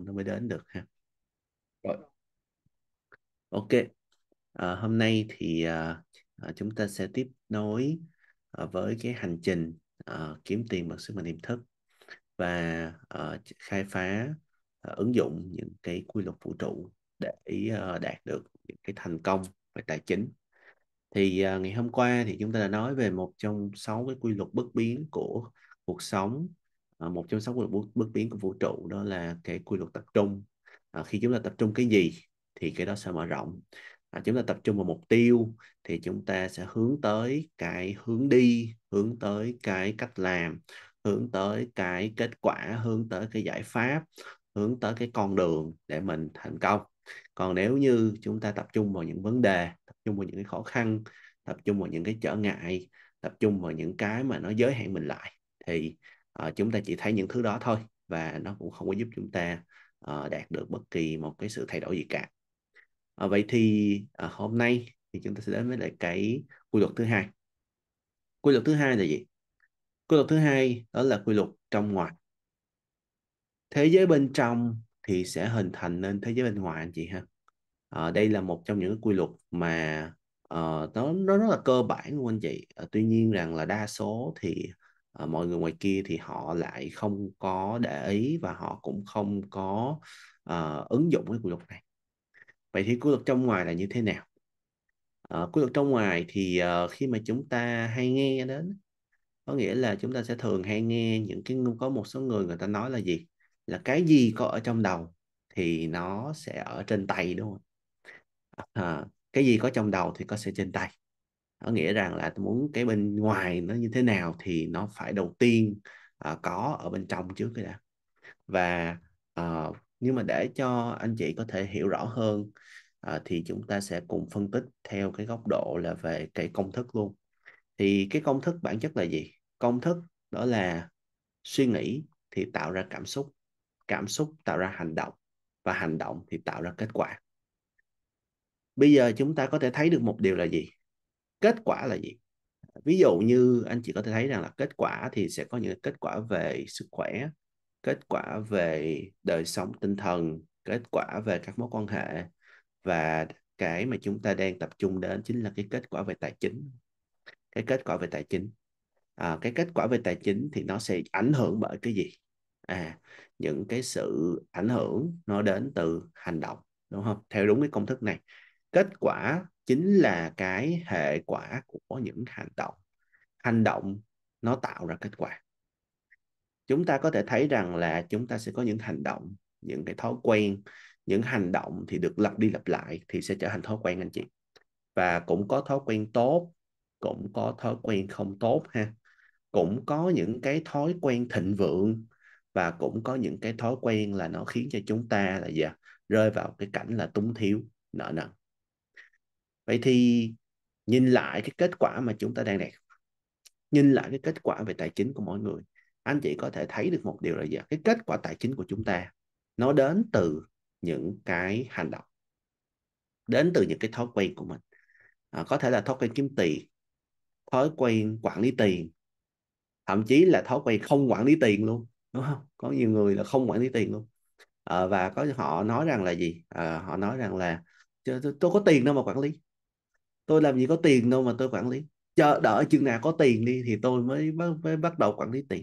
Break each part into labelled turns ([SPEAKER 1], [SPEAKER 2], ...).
[SPEAKER 1] nó mới đến được ha rồi ok à, hôm nay thì à, à, chúng ta sẽ tiếp nối à, với cái hành trình à, kiếm tiền bằng sức mạnh tiềm thức và à, khai phá à, ứng dụng những cái quy luật vũ trụ để à, đạt được những cái thành công về tài chính thì à, ngày hôm qua thì chúng ta đã nói về một trong sáu cái quy luật bất biến của cuộc sống Ờ, một trong sáu quy luật bước, bước của vũ trụ đó là cái quy luật tập trung à, khi chúng ta tập trung cái gì thì cái đó sẽ mở rộng à, chúng ta tập trung vào mục tiêu thì chúng ta sẽ hướng tới cái hướng đi hướng tới cái cách làm hướng tới cái kết quả hướng tới cái giải pháp hướng tới cái con đường để mình thành công còn nếu như chúng ta tập trung vào những vấn đề tập trung vào những cái khó khăn tập trung vào những cái trở ngại tập trung vào những cái mà nó giới hạn mình lại thì Ờ, chúng ta chỉ thấy những thứ đó thôi và nó cũng không có giúp chúng ta uh, đạt được bất kỳ một cái sự thay đổi gì cả uh, vậy thì uh, hôm nay thì chúng ta sẽ đến với lại cái quy luật thứ hai quy luật thứ hai là gì quy luật thứ hai đó là quy luật trong ngoài thế giới bên trong thì sẽ hình thành nên thế giới bên ngoài anh chị ha à, đây là một trong những quy luật mà uh, nó nó rất là cơ bản luôn anh chị à, tuy nhiên rằng là đa số thì à, mọi người ngoài kia thì họ lại không có để ý và họ cũng không có à, ứng dụng cái quy luật này vậy thì quy luật trong ngoài là như thế nào à, quy luật trong ngoài thì à, khi mà chúng ta hay nghe đến có nghĩa là chúng ta sẽ thường hay nghe những cái có một số người người ta nói là gì là cái gì có ở trong đầu thì nó sẽ ở trên tay đúng không à, cái gì có trong đầu thì có sẽ trên tay có nghĩa rằng là tôi muốn cái bên ngoài nó như thế nào thì nó phải đầu tiên uh, có ở bên trong trước cái đã và uh, nhưng mà để cho anh chị có thể hiểu rõ hơn uh, thì chúng ta sẽ cùng phân tích theo cái góc độ là về cái công thức luôn thì cái công thức bản chất là gì công thức đó là suy nghĩ thì tạo ra cảm xúc cảm xúc tạo ra hành động và hành động thì tạo ra kết quả bây giờ chúng ta có thể thấy được một điều là gì kết quả là gì ví dụ như anh chị có thể thấy rằng là kết quả thì sẽ có những kết quả về sức khỏe kết quả về đời sống tinh thần kết quả về các mối quan hệ và cái mà chúng ta đang tập trung đến chính là cái kết quả về tài chính cái kết quả về tài chính à, cái kết quả về tài chính thì nó sẽ ảnh hưởng bởi cái gì à những cái sự ảnh hưởng nó đến từ hành động đúng không theo đúng cái công thức này kết quả chính là cái hệ quả của những hành động hành động nó tạo ra kết quả chúng ta có thể thấy rằng là chúng ta sẽ có những hành động những cái thói quen những hành động thì được lặp đi lặp lại thì sẽ trở thành thói quen anh chị và cũng có thói quen tốt cũng có thói quen không tốt ha cũng có những cái thói quen thịnh vượng và cũng có những cái thói quen là nó khiến cho chúng ta là gì rơi vào cái cảnh là túng thiếu nợ nần vậy thì nhìn lại cái kết quả mà chúng ta đang đạt nhìn lại cái kết quả về tài chính của mọi người anh chị có thể thấy được một điều là gì cái kết quả tài chính của chúng ta nó đến từ những cái hành động đến từ những cái thói quen của mình à, có thể là thói quen kiếm tiền thói quen quản lý tiền thậm chí là thói quen không quản lý tiền luôn đúng không có nhiều người là không quản lý tiền luôn à, và có họ nói rằng là gì à, họ nói rằng là tôi có tiền đâu mà quản lý tôi làm gì có tiền đâu mà tôi quản lý chờ đợi chừng nào có tiền đi thì tôi mới mới, mới bắt đầu quản lý tiền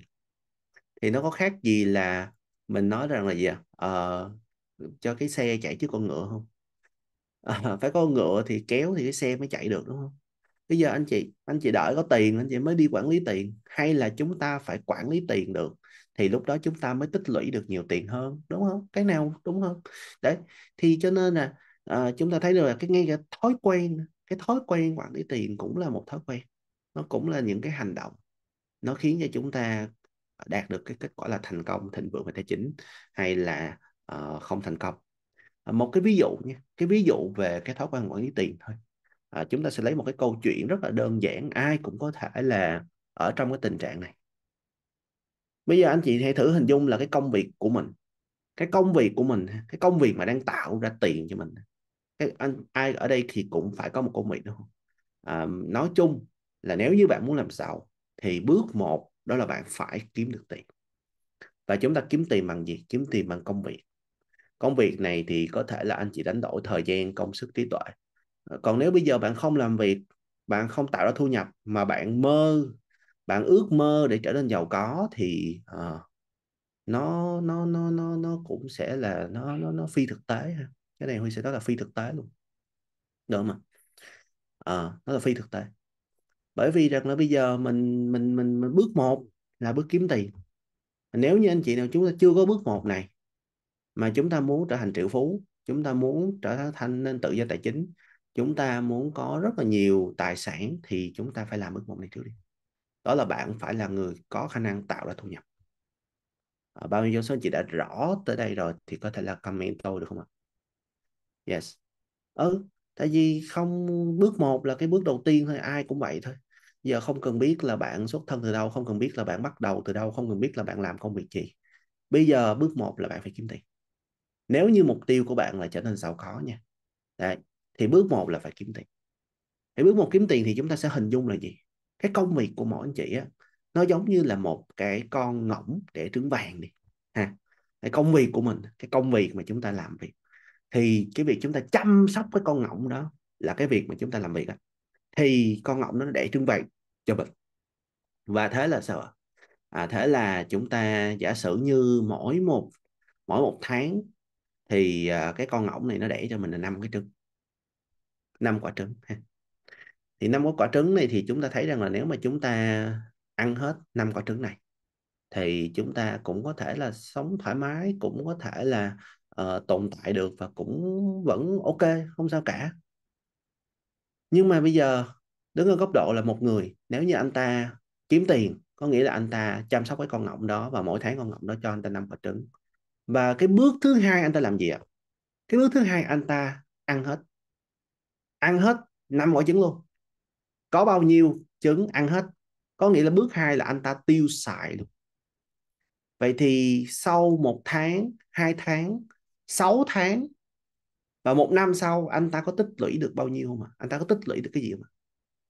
[SPEAKER 1] thì nó có khác gì là mình nói rằng là gì à? ờ, cho cái xe chạy trước con ngựa không à, phải có con ngựa thì kéo thì cái xe mới chạy được đúng không bây giờ anh chị anh chị đợi có tiền anh chị mới đi quản lý tiền hay là chúng ta phải quản lý tiền được thì lúc đó chúng ta mới tích lũy được nhiều tiền hơn đúng không cái nào đúng không đấy thì cho nên là à, chúng ta thấy được là cái ngay cả thói quen cái thói quen quản lý tiền cũng là một thói quen nó cũng là những cái hành động nó khiến cho chúng ta ờ, đạt được cái kết quả là thành công thịnh vượng về tài chính hay là uh, không thành công ờ, một cái ví dụ nha cái ví dụ về cái thói quen quản lý tiền thôi à, chúng ta sẽ lấy một cái câu chuyện rất là đơn giản ai cũng có thể là ở trong cái tình trạng này bây giờ anh chị hãy thử hình dung là cái công việc của mình cái công việc của mình cái công việc mà đang tạo ra tiền cho mình cái anh ai ở đây thì cũng phải có một câu miệng đúng không à, nói chung là nếu như bạn muốn làm giàu thì bước một đó là bạn phải kiếm được tiền và chúng ta kiếm tiền bằng gì kiếm tiền bằng công việc công việc này thì có thể là anh chị đánh đổi thời gian công sức trí tuệ à, còn nếu bây giờ bạn không làm việc bạn không tạo ra thu nhập mà bạn mơ bạn ước mơ để trở nên giàu có thì uh, nó nó nó nó nó cũng sẽ là nó nó nó phi thực tế ha cái này huy sẽ nói là phi thực tế luôn được không ạ à, ờ, nó là phi thực tế bởi vì rằng là bây giờ mình mình mình, mình bước một là bước kiếm tiền nếu như anh chị nào chúng ta chưa có bước một này mà chúng ta muốn trở thành triệu phú chúng ta muốn trở thành nên tự do tài chính chúng ta muốn có rất là nhiều tài sản thì chúng ta phải làm bước một này trước đi đó là bạn phải là người có khả năng tạo ra thu nhập à, bao nhiêu số anh chị đã rõ tới đây rồi thì có thể là comment tôi được không ạ yes ừ tại vì không bước một là cái bước đầu tiên thôi ai cũng vậy thôi giờ không cần biết là bạn xuất thân từ đâu không cần biết là bạn bắt đầu từ đâu không cần biết là bạn làm công việc gì bây giờ bước một là bạn phải kiếm tiền nếu như mục tiêu của bạn là trở nên giàu có nha Đấy. thì bước một là phải kiếm tiền thì bước một kiếm tiền thì chúng ta sẽ hình dung là gì cái công việc của mỗi anh chị á nó giống như là một cái con ngỗng để trứng vàng đi ha cái công việc của mình cái công việc mà chúng ta làm việc thì cái việc chúng ta chăm sóc cái con ngỗng đó là cái việc mà chúng ta làm việc đó. thì con ngỗng nó để trứng vàng cho mình và thế là sao à, thế là chúng ta giả sử như mỗi một mỗi một tháng thì à, cái con ngỗng này nó đẻ cho mình là năm cái trứng năm quả trứng ha thì năm quả trứng này thì chúng ta thấy rằng là nếu mà chúng ta ăn hết năm quả trứng này thì chúng ta cũng có thể là sống thoải mái cũng có thể là Ờ, tồn tại được và cũng vẫn ok không sao cả nhưng mà bây giờ đứng ở góc độ là một người nếu như anh ta kiếm tiền có nghĩa là anh ta chăm sóc cái con ngỗng đó và mỗi tháng con ngỗng đó cho anh ta năm quả trứng và cái bước thứ hai anh ta làm gì ạ cái bước thứ hai anh ta ăn hết ăn hết năm quả trứng luôn có bao nhiêu trứng ăn hết có nghĩa là bước hai là anh ta tiêu xài luôn vậy thì sau một tháng hai tháng 6 tháng và một năm sau anh ta có tích lũy được bao nhiêu không ạ? À? Anh ta có tích lũy được cái gì không ạ? À?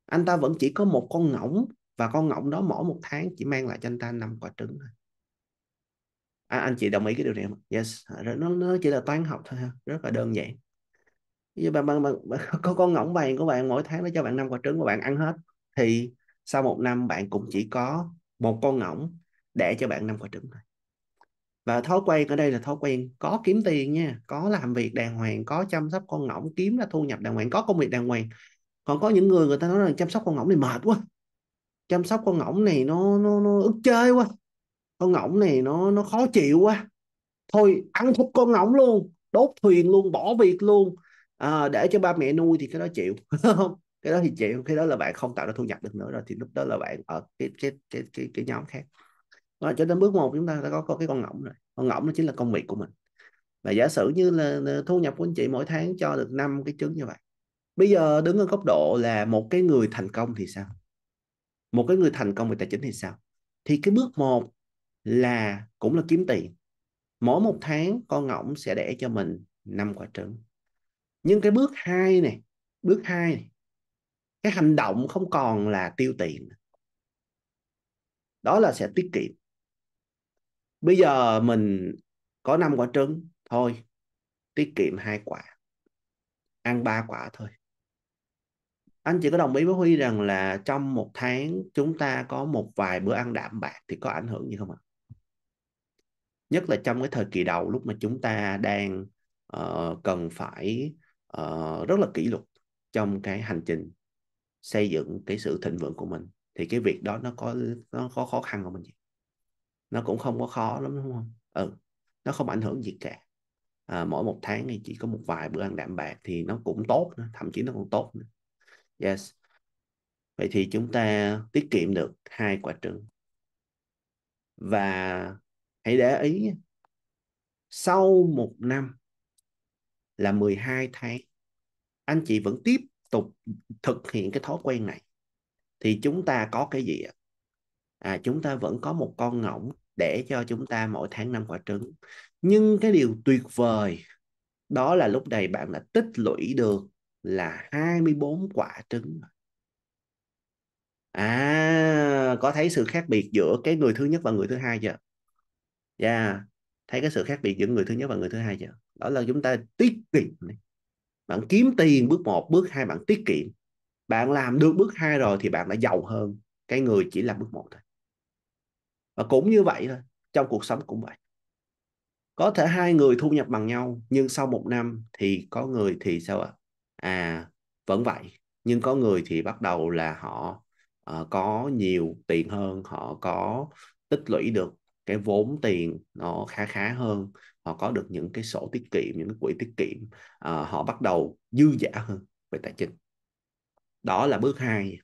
[SPEAKER 1] Anh ta vẫn chỉ có một con ngỗng và con ngỗng đó mỗi một tháng chỉ mang lại cho anh ta năm quả trứng thôi. À, anh chị đồng ý cái điều này không? Yes, à, nó, nó chỉ là toán học thôi ha, rất là đơn giản. Như bạn, bạn, bạn, có con ngỗng vàng của bạn mỗi tháng nó cho bạn năm quả trứng và bạn ăn hết thì sau một năm bạn cũng chỉ có một con ngỗng để cho bạn năm quả trứng thôi và thói quen ở đây là thói quen có kiếm tiền nha có làm việc đàng hoàng có chăm sóc con ngỗng kiếm ra thu nhập đàng hoàng có công việc đàng hoàng còn có những người người ta nói rằng chăm sóc con ngỗng này mệt quá chăm sóc con ngỗng này nó nó nó ức chơi quá con ngỗng này nó nó khó chịu quá thôi ăn thịt con ngỗng luôn đốt thuyền luôn bỏ việc luôn à, để cho ba mẹ nuôi thì cái đó chịu cái đó thì chịu cái đó là bạn không tạo ra thu nhập được nữa rồi thì lúc đó là bạn ở cái cái cái cái, cái nhóm khác đó, cho đến bước một chúng ta đã có, có cái con ngỗng rồi con ngỗng nó chính là công việc của mình và giả sử như là thu nhập của anh chị mỗi tháng cho được năm cái trứng như vậy bây giờ đứng ở góc độ là một cái người thành công thì sao một cái người thành công về tài chính thì sao thì cái bước một là cũng là kiếm tiền mỗi một tháng con ngỗng sẽ đẻ cho mình năm quả trứng nhưng cái bước hai này bước hai này, cái hành động không còn là tiêu tiền đó là sẽ tiết kiệm bây giờ mình có 5 quả trứng thôi tiết kiệm hai quả ăn ba quả thôi anh chỉ có đồng ý với Huy rằng là trong một tháng chúng ta có một vài bữa ăn đạm bạc thì có ảnh hưởng gì không ạ? Nhất là trong cái thời kỳ đầu lúc mà chúng ta đang uh, cần phải uh, rất là kỷ luật trong cái hành trình xây dựng cái sự thịnh vượng của mình thì cái việc đó nó có nó có khó khăn không anh chị? nó cũng không có khó lắm đúng không ừ nó không ảnh hưởng gì cả à, mỗi một tháng thì chỉ có một vài bữa ăn đạm bạc thì nó cũng tốt nữa, thậm chí nó còn tốt nữa yes vậy thì chúng ta tiết kiệm được hai quả trứng và hãy để ý sau một năm là 12 tháng anh chị vẫn tiếp tục thực hiện cái thói quen này thì chúng ta có cái gì ạ à, chúng ta vẫn có một con ngỗng để cho chúng ta mỗi tháng năm quả trứng nhưng cái điều tuyệt vời đó là lúc này bạn đã tích lũy được là 24 quả trứng à có thấy sự khác biệt giữa cái người thứ nhất và người thứ hai chưa yeah. Dạ, thấy cái sự khác biệt giữa người thứ nhất và người thứ hai chưa đó là chúng ta tiết kiệm bạn kiếm tiền bước một bước hai bạn tiết kiệm bạn làm được bước hai rồi thì bạn đã giàu hơn cái người chỉ làm bước một thôi và cũng như vậy thôi trong cuộc sống cũng vậy có thể hai người thu nhập bằng nhau nhưng sau một năm thì có người thì sao ạ à? vẫn vậy nhưng có người thì bắt đầu là họ uh, có nhiều tiền hơn họ có tích lũy được cái vốn tiền nó khá khá hơn họ có được những cái sổ tiết kiệm những cái quỹ tiết kiệm uh, họ bắt đầu dư giả hơn về tài chính đó là bước hai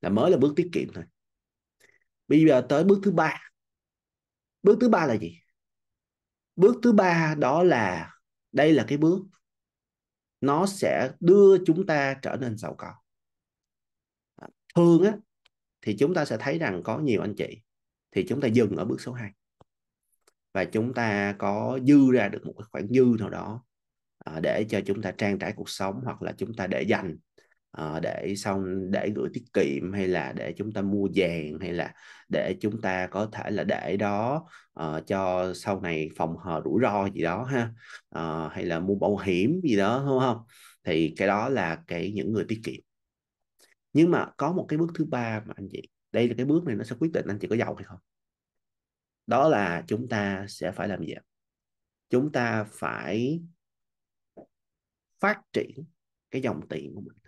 [SPEAKER 1] là mới là bước tiết kiệm thôi bây giờ tới bước thứ ba bước thứ ba là gì bước thứ ba đó là đây là cái bước nó sẽ đưa chúng ta trở nên giàu có thường á thì chúng ta sẽ thấy rằng có nhiều anh chị thì chúng ta dừng ở bước số 2 và chúng ta có dư ra được một cái khoản dư nào đó à, để cho chúng ta trang trải cuộc sống hoặc là chúng ta để dành Ờ, để xong để gửi tiết kiệm hay là để chúng ta mua vàng hay là để chúng ta có thể là để đó uh, cho sau này phòng hờ rủi ro gì đó ha uh, hay là mua bảo hiểm gì đó đúng không thì cái đó là cái những người tiết kiệm nhưng mà có một cái bước thứ ba mà anh chị đây là cái bước này nó sẽ quyết định anh chị có giàu hay không đó là chúng ta sẽ phải làm gì chúng ta phải phát triển cái dòng tiền của mình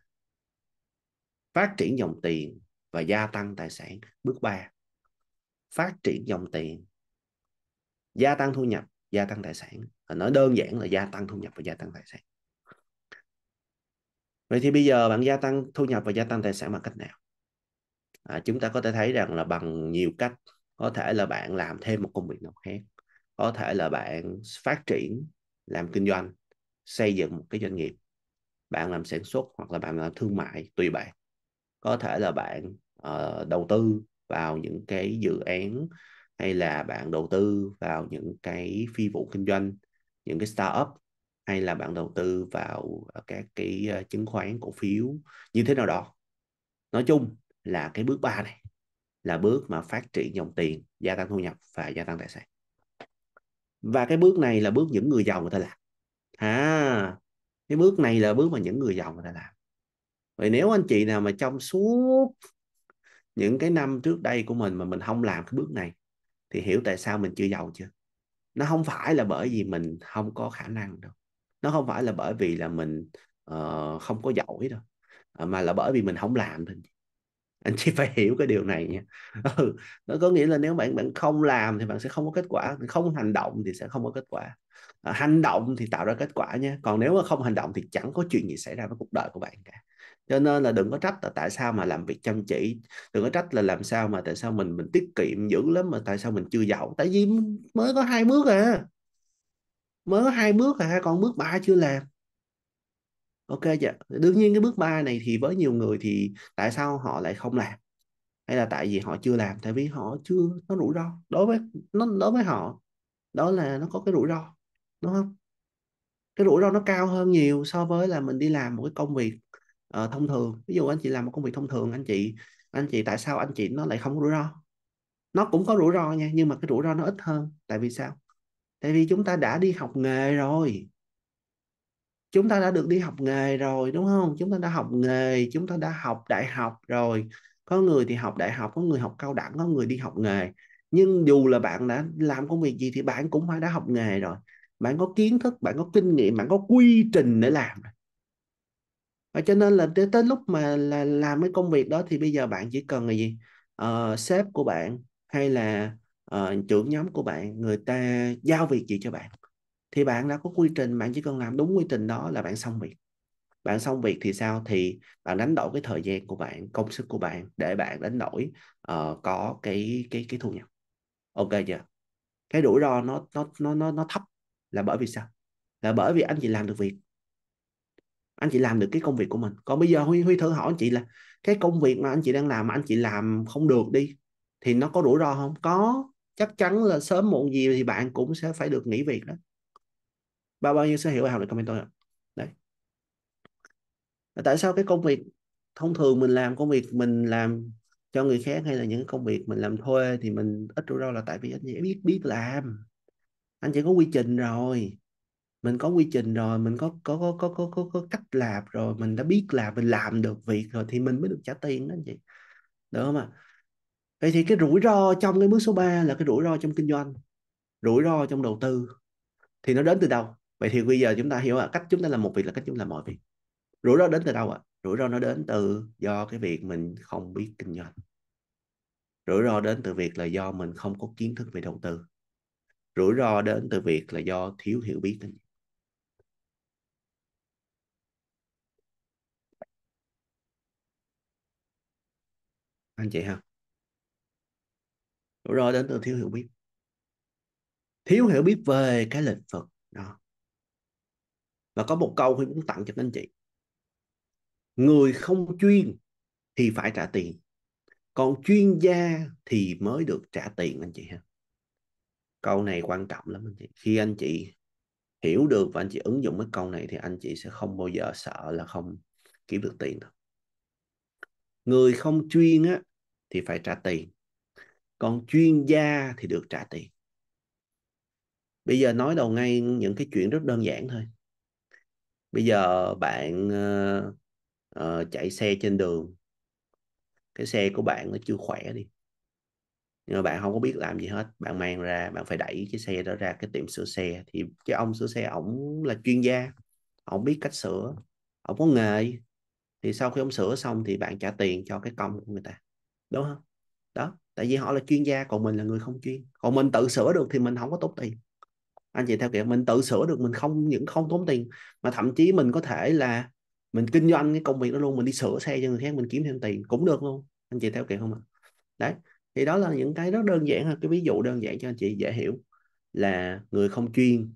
[SPEAKER 1] phát triển dòng tiền và gia tăng tài sản bước 3 phát triển dòng tiền gia tăng thu nhập gia tăng tài sản nói đơn giản là gia tăng thu nhập và gia tăng tài sản vậy thì bây giờ bạn gia tăng thu nhập và gia tăng tài sản bằng cách nào à, chúng ta có thể thấy rằng là bằng nhiều cách có thể là bạn làm thêm một công việc nào khác có thể là bạn phát triển làm kinh doanh xây dựng một cái doanh nghiệp bạn làm sản xuất hoặc là bạn làm thương mại tùy bạn có thể là bạn uh, đầu tư vào những cái dự án hay là bạn đầu tư vào những cái phi vụ kinh doanh những cái startup hay là bạn đầu tư vào ờ, các cái ờ, chứng khoán cổ phiếu như thế nào đó nói chung là cái bước ba này là bước mà phát triển dòng tiền gia tăng thu nhập và gia tăng tài sản và cái bước này là bước những người giàu người ta làm à cái bước này là bước mà những người giàu người ta làm vậy nếu anh chị nào mà trong suốt những cái năm trước đây của mình mà mình không làm cái bước này thì hiểu tại sao mình chưa giàu chưa nó không phải là bởi vì mình không có khả năng đâu nó không phải là bởi vì là mình uh, không có giỏi đâu ờ, mà là bởi vì mình không làm thôi anh chị phải hiểu cái điều này nha ừ, nó có nghĩa là nếu bạn bạn không làm thì bạn sẽ không có kết quả không hành động thì sẽ không có kết quả ờ, hành động thì tạo ra kết quả nha còn nếu mà không hành động thì chẳng có chuyện gì xảy ra với cuộc đời của bạn cả cho nên là đừng có trách là tại sao mà làm việc chăm chỉ đừng có trách là làm sao mà tại sao mình mình tiết kiệm dữ lắm mà tại sao mình chưa giàu tại vì mới có hai bước à mới có hai bước à còn bước ba chưa làm ok chưa đương nhiên cái bước ba này thì với nhiều người thì tại sao họ lại không làm hay là tại vì họ chưa làm tại vì họ chưa nó rủi ro đối với nó đối với họ đó là nó có cái rủi ro đúng không cái rủi ro nó cao hơn nhiều so với là mình đi làm một cái công việc uh, thông thường ví dụ anh chị làm một công việc thông thường anh chị anh chị tại sao anh chị nó lại không có rủi ro nó cũng có rủi ro nha nhưng mà cái rủi ro nó ít hơn tại vì sao tại vì chúng ta đã đi học nghề rồi chúng ta đã được đi học nghề rồi đúng không chúng ta đã học nghề chúng ta đã học đại học rồi có người thì học đại học có người học cao đẳng có người đi học nghề nhưng dù là bạn đã làm công việc gì thì bạn cũng phải đã học nghề rồi bạn có kiến thức bạn có kinh nghiệm bạn có quy trình để làm rồi và ờ, cho nên là đến tới lúc mà là làm cái công việc đó thì bây giờ bạn chỉ cần là gì uh, sếp của bạn hay là uh, trưởng nhóm của bạn người ta giao việc gì cho bạn thì bạn đã có quy trình bạn chỉ cần làm đúng quy trình đó là bạn xong việc bạn xong việc thì sao thì bạn đánh đổi cái thời gian của bạn công sức của bạn để bạn đánh đổi uh, có cái cái cái thu nhập ok chưa cái rủi ro nó nó nó nó nó thấp là bởi vì sao là bởi vì anh chỉ làm được việc anh chị làm được cái công việc của mình còn bây giờ huy huy thử hỏi anh chị là cái công việc mà anh chị đang làm mà anh chị làm không được đi thì nó có rủi ro không có chắc chắn là sớm muộn gì thì bạn cũng sẽ phải được nghỉ việc đó bao bao nhiêu sẽ hiểu học được comment tôi ạ đấy tại sao cái công việc thông thường mình làm công việc mình làm cho người khác hay là những công việc mình làm thuê thì mình ít rủi ro là tại vì anh chị biết biết làm anh chị có quy trình rồi mình có quy trình rồi mình có có có có có có, có cách làm rồi mình đã biết là mình làm được việc rồi thì mình mới được trả tiền đó chị được không ạ vậy thì cái rủi ro trong cái bước số 3 là cái rủi ro trong kinh doanh rủi ro trong đầu tư thì nó đến từ đâu vậy thì bây giờ chúng ta hiểu là cách chúng ta làm một việc là cách chúng ta làm mọi việc rủi ro đến từ đâu ạ rủi ro nó đến từ do cái việc mình không biết kinh doanh rủi ro đến từ việc là do mình không có kiến thức về đầu tư rủi ro đến từ việc là do thiếu hiểu biết anh chị ha rồi đến từ thiếu hiểu biết thiếu hiểu biết về cái lịch Phật đó và có một câu khi muốn tặng cho anh chị người không chuyên thì phải trả tiền còn chuyên gia thì mới được trả tiền anh chị ha câu này quan trọng lắm anh chị khi anh chị hiểu được và anh chị ứng dụng cái câu này thì anh chị sẽ không bao giờ sợ là không kiếm được tiền đâu người không chuyên á thì phải trả tiền còn chuyên gia thì được trả tiền bây giờ nói đầu ngay những cái chuyện rất đơn giản thôi bây giờ bạn uh, uh, chạy xe trên đường cái xe của bạn nó chưa khỏe đi nhưng mà bạn không có biết làm gì hết bạn mang ra bạn phải đẩy cái xe đó ra cái tiệm sửa xe thì cái ông sửa xe ổng là chuyên gia ổng biết cách sửa ổng có nghề thì sau khi ông sửa xong thì bạn trả tiền cho cái công của người ta đúng không đó tại vì họ là chuyên gia còn mình là người không chuyên còn mình tự sửa được thì mình không có tốn tiền anh chị theo kiểu mình tự sửa được mình không những không tốn tiền mà thậm chí mình có thể là mình kinh doanh cái công việc đó luôn mình đi sửa xe cho người khác mình kiếm thêm tiền cũng được luôn anh chị theo kiểu không ạ đấy thì đó là những cái rất đơn giản là cái ví dụ đơn giản cho anh chị dễ hiểu là người không chuyên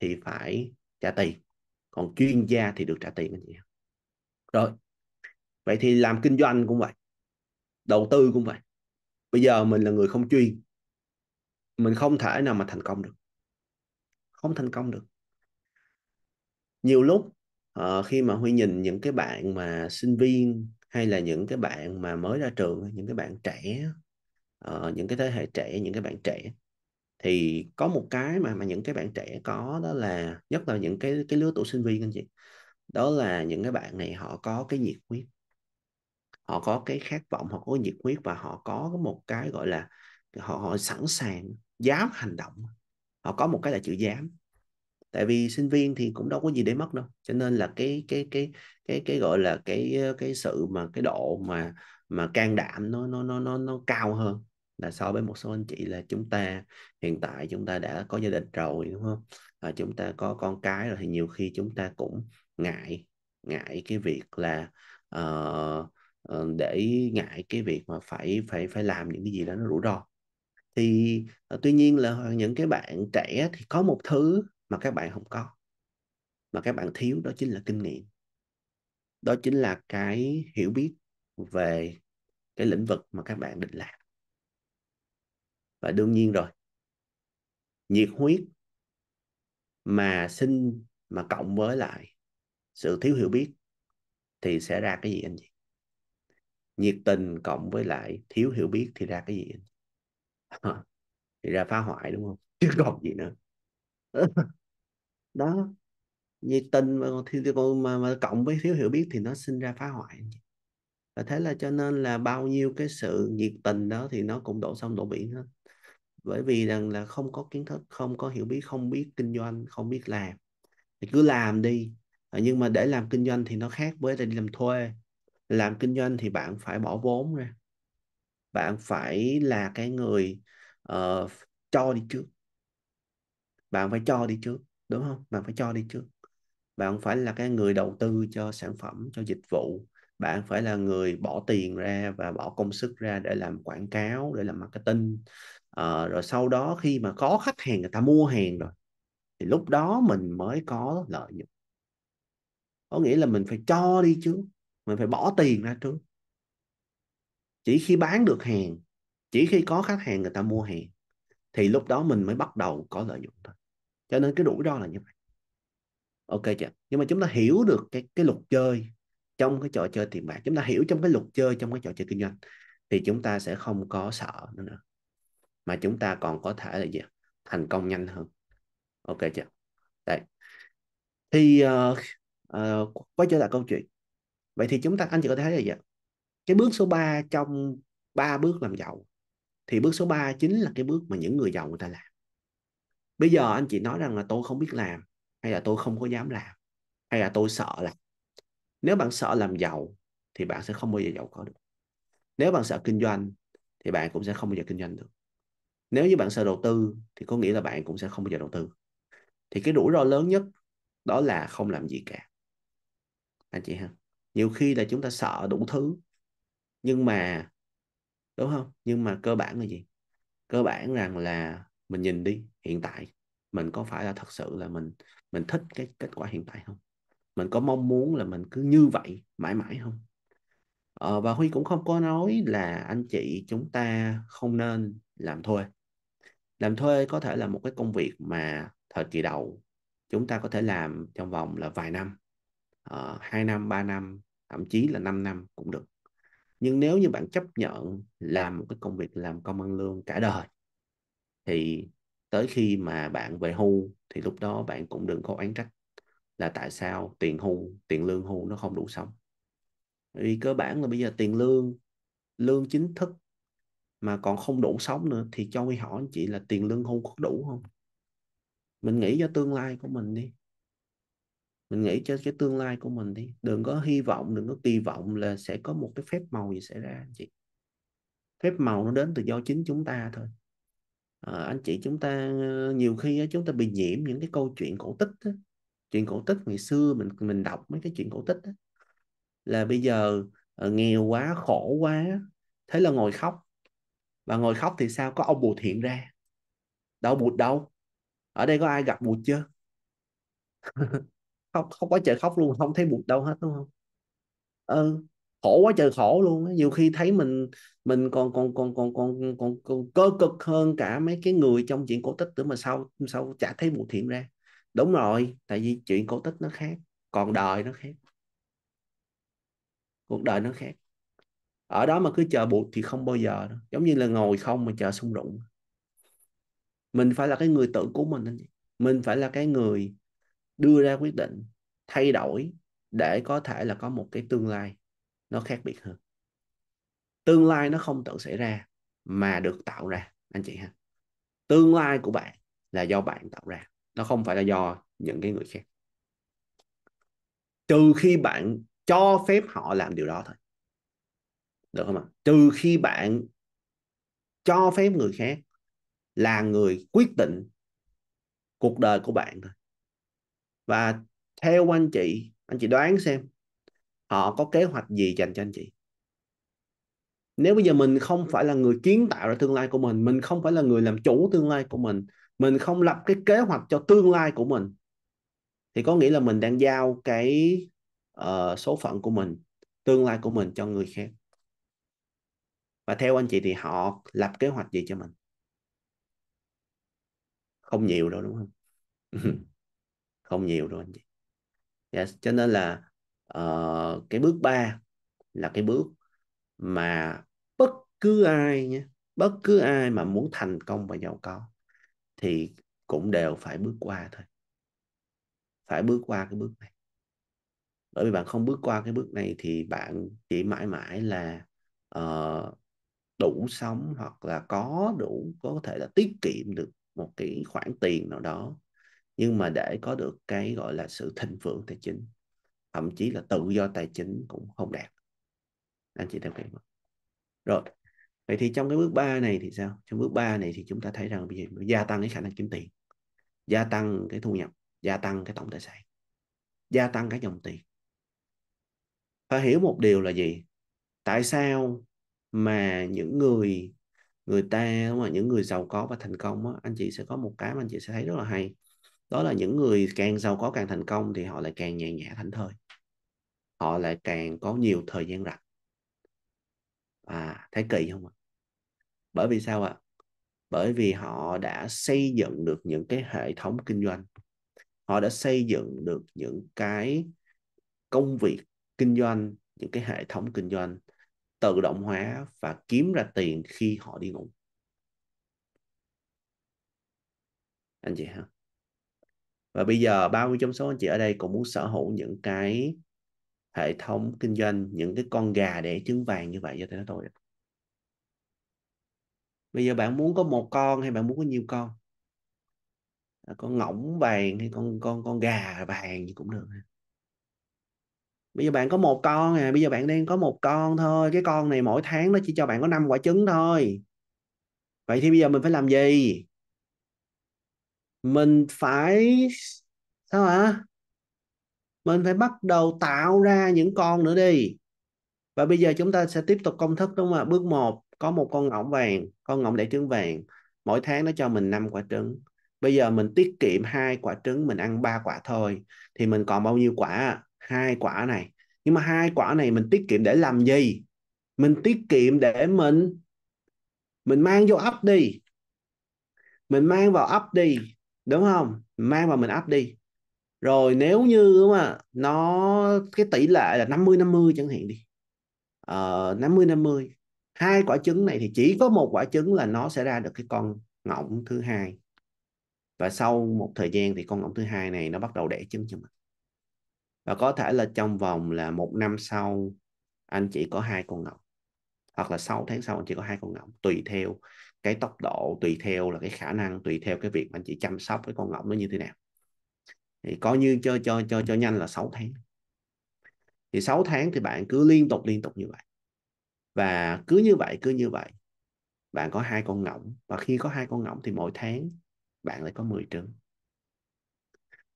[SPEAKER 1] thì phải trả tiền còn chuyên gia thì được trả tiền anh chị rồi vậy thì làm kinh doanh cũng vậy đầu tư cũng vậy bây giờ mình là người không chuyên mình không thể nào mà thành công được không thành công được nhiều lúc uh, khi mà huy nhìn những cái bạn mà sinh viên hay là những cái bạn mà mới ra trường những cái bạn trẻ uh, những cái thế hệ trẻ những cái bạn trẻ thì có một cái mà mà những cái bạn trẻ có đó là nhất là những cái cái lứa tuổi sinh viên anh chị đó là những cái bạn này họ có cái nhiệt huyết họ có cái khát vọng họ có nhiệt huyết và họ có một cái gọi là họ, họ sẵn sàng dám hành động họ có một cái là chữ dám tại vì sinh viên thì cũng đâu có gì để mất đâu cho nên là cái cái cái cái cái gọi là cái cái sự mà cái độ mà mà can đảm nó nó nó nó nó cao hơn là so với một số anh chị là chúng ta hiện tại chúng ta đã có gia đình rồi đúng không và chúng ta có con cái rồi thì nhiều khi chúng ta cũng ngại ngại cái việc là uh, Ờ, để ngại cái việc mà phải phải phải làm những cái gì đó nó rủi ro thì ờ, tuy nhiên là những cái bạn trẻ thì có một thứ mà các bạn không có mà các bạn thiếu đó chính là kinh nghiệm đó chính là cái hiểu biết về cái lĩnh vực mà các bạn định làm và đương nhiên rồi nhiệt huyết mà sinh mà cộng với lại sự thiếu hiểu biết thì sẽ ra cái gì anh chị nhiệt tình cộng với lại thiếu hiểu biết thì ra cái gì ờ, thì ra phá hoại đúng không chứ còn gì nữa đó nhiệt tình mà mà, mà cộng với thiếu hiểu biết thì nó sinh ra phá hoại và thế là cho nên là bao nhiêu cái sự nhiệt tình đó thì nó cũng đổ sông đổ biển hết bởi vì rằng là không có kiến thức không có hiểu biết không biết kinh doanh không biết làm thì cứ làm đi ờ, nhưng mà để làm kinh doanh thì nó khác với đi làm thuê làm kinh doanh thì bạn phải bỏ vốn ra bạn phải là cái người uh, cho đi trước bạn phải cho đi trước đúng không bạn phải cho đi trước bạn phải là cái người đầu tư cho sản phẩm cho dịch vụ bạn phải là người bỏ tiền ra và bỏ công sức ra để làm quảng cáo để làm marketing à, rồi sau đó khi mà có khách hàng người ta mua hàng rồi thì lúc đó mình mới có lợi nhuận có nghĩa là mình phải cho đi trước mình phải bỏ tiền ra trước chỉ khi bán được hàng chỉ khi có khách hàng người ta mua hàng thì lúc đó mình mới bắt đầu có lợi nhuận thôi cho nên cái rủi ro là như vậy ok chưa nhưng mà chúng ta hiểu được cái cái luật chơi trong cái trò chơi tiền bạc chúng ta hiểu trong cái luật chơi trong cái trò chơi kinh doanh thì chúng ta sẽ không có sợ nữa, nữa. mà chúng ta còn có thể là gì thành công nhanh hơn ok chưa đấy thì uh, uh, quay trở lại câu chuyện vậy thì chúng ta anh chị có thể thấy là vậy cái bước số 3 trong ba bước làm giàu thì bước số 3 chính là cái bước mà những người giàu người ta làm bây giờ anh chị nói rằng là tôi không biết làm hay là tôi không có dám làm hay là tôi sợ làm nếu bạn sợ làm giàu thì bạn sẽ không bao giờ giàu có được nếu bạn sợ kinh doanh thì bạn cũng sẽ không bao giờ kinh doanh được nếu như bạn sợ đầu tư thì có nghĩa là bạn cũng sẽ không bao giờ đầu tư thì cái rủi ro lớn nhất đó là không làm gì cả anh chị ha nhiều khi là chúng ta sợ đủ thứ nhưng mà đúng không nhưng mà cơ bản là gì cơ bản rằng là mình nhìn đi hiện tại mình có phải là thật sự là mình mình thích cái kết quả hiện tại không mình có mong muốn là mình cứ như vậy mãi mãi không ờ, và huy cũng không có nói là anh chị chúng ta không nên làm thuê làm thuê có thể là một cái công việc mà thời kỳ đầu chúng ta có thể làm trong vòng là vài năm uh, năm 3 năm thậm chí là 5 năm cũng được nhưng nếu như bạn chấp nhận làm một cái công việc làm công ăn lương cả đời thì tới khi mà bạn về hưu thì lúc đó bạn cũng đừng có oán trách là tại sao tiền hưu tiền lương hưu nó không đủ sống vì cơ bản là bây giờ tiền lương lương chính thức mà còn không đủ sống nữa thì cho huy hỏi anh chị là tiền lương hưu có đủ không mình nghĩ cho tương lai của mình đi mình nghĩ cho cái tương lai của mình đi đừng có hy vọng đừng có kỳ vọng là sẽ có một cái phép màu gì xảy ra anh chị phép màu nó đến từ do chính chúng ta thôi à, anh chị chúng ta ờ, nhiều khi chúng ta bị nhiễm những cái câu chuyện cổ tích đó. chuyện cổ tích ngày xưa mình mình đọc mấy cái chuyện cổ tích đó. là bây giờ ờ, nghèo quá khổ quá thế là ngồi khóc và ngồi khóc thì sao có ông bụt hiện ra đâu bụt đâu ở đây có ai gặp bụt chưa không không có trời khóc luôn không thấy buồn đâu hết đúng không ừ khổ quá trời khổ luôn nhiều khi thấy mình mình còn còn còn còn còn còn, còn cơ cực hơn cả mấy cái người trong chuyện cổ tích nữa mà sau sau chả thấy buồn thiện ra đúng rồi tại vì chuyện cổ tích nó khác còn đời nó khác cuộc đời nó khác ở đó mà cứ chờ buộc thì không bao giờ đâu. giống như là ngồi không mà chờ xung rụng mình phải là cái người tự của mình mình phải là cái người đưa ra quyết định thay đổi để có thể là có một cái tương lai nó khác biệt hơn tương lai nó không tự xảy ra mà được tạo ra anh chị ha tương lai của bạn là do bạn tạo ra nó không phải là do những cái người khác trừ khi bạn cho phép họ làm điều đó thôi được không ạ trừ khi bạn cho phép người khác là người quyết định cuộc đời của bạn thôi và theo anh chị anh chị đoán xem họ có kế hoạch gì dành cho anh chị nếu bây giờ mình không phải là người kiến tạo ra tương lai của mình mình không phải là người làm chủ tương lai của mình mình không lập cái kế hoạch cho tương lai của mình thì có nghĩa là mình đang giao cái uh, số phận của mình tương lai của mình cho người khác và theo anh chị thì họ lập kế hoạch gì cho mình không nhiều đâu đúng không không nhiều đâu anh chị yes. Dạ, cho nên là uh, cái bước ba là cái bước mà bất cứ ai nhé bất cứ ai mà muốn thành công và giàu có thì cũng đều phải bước qua thôi phải bước qua cái bước này bởi vì bạn không bước qua cái bước này thì bạn chỉ mãi mãi là uh, đủ sống hoặc là có đủ có thể là tiết kiệm được một cái khoản tiền nào đó nhưng mà để có được cái gọi là sự thịnh vượng tài chính thậm chí là tự do tài chính cũng không đạt anh chị theo kịp không rồi vậy thì trong cái bước 3 này thì sao trong bước 3 này thì chúng ta thấy rằng bây giờ gia tăng cái khả năng kiếm tiền gia tăng cái thu nhập gia tăng cái tổng tài sản gia tăng cái dòng tiền phải hiểu một điều là gì tại sao mà những người người ta mà những người giàu có và thành công đó, anh chị sẽ có một cái mà anh chị sẽ thấy rất là hay đó là những người càng giàu có càng thành công thì họ lại càng nhẹ nhẹ thảnh thơi họ lại càng có nhiều thời gian rảnh à thấy kỳ không ạ bởi vì sao ạ bởi vì họ đã xây dựng được những cái hệ thống kinh doanh họ đã xây dựng được những cái công việc kinh doanh những cái hệ thống kinh doanh tự động hóa và kiếm ra tiền khi họ đi ngủ anh chị ha và bây giờ bao nhiêu trong số anh chị ở đây cũng muốn sở hữu những cái hệ thống kinh doanh những cái con gà để trứng vàng như vậy cho tôi nói tôi bây giờ bạn muốn có một con hay bạn muốn có nhiều con à, con ngỗng vàng hay con con con gà vàng gì cũng được bây giờ bạn có một con à bây giờ bạn đang có một con thôi cái con này mỗi tháng nó chỉ cho bạn có 5 quả trứng thôi vậy thì bây giờ mình phải làm gì mình phải sao hả mình phải bắt đầu tạo ra những con nữa đi và bây giờ chúng ta sẽ tiếp tục công thức đúng không ạ bước 1 có một con ngỗng vàng con ngỗng đẻ trứng vàng mỗi tháng nó cho mình 5 quả trứng bây giờ mình tiết kiệm hai quả trứng mình ăn ba quả thôi thì mình còn bao nhiêu quả hai quả này nhưng mà hai quả này mình tiết kiệm để làm gì mình tiết kiệm để mình mình mang vô ấp đi mình mang vào ấp đi đúng không mang vào mình áp đi rồi nếu như mà nó cái tỷ lệ là 50 50 chẳng hạn đi ờ, 50 50 hai quả trứng này thì chỉ có một quả trứng là nó sẽ ra được cái con ngỗng thứ hai và sau một thời gian thì con ngỗng thứ hai này nó bắt đầu đẻ trứng cho mình và có thể là trong vòng là một năm sau anh chỉ có hai con ngỗng hoặc là 6 tháng sau anh chỉ có hai con ngỗng tùy theo cái tốc độ tùy theo là cái khả năng tùy theo cái việc mà anh chị chăm sóc cái con ngỗng nó như thế nào thì có như cho cho cho cho nhanh là 6 tháng thì 6 tháng thì bạn cứ liên tục liên tục như vậy và cứ như vậy cứ như vậy bạn có hai con ngỗng và khi có hai con ngỗng thì mỗi tháng bạn lại có 10 trứng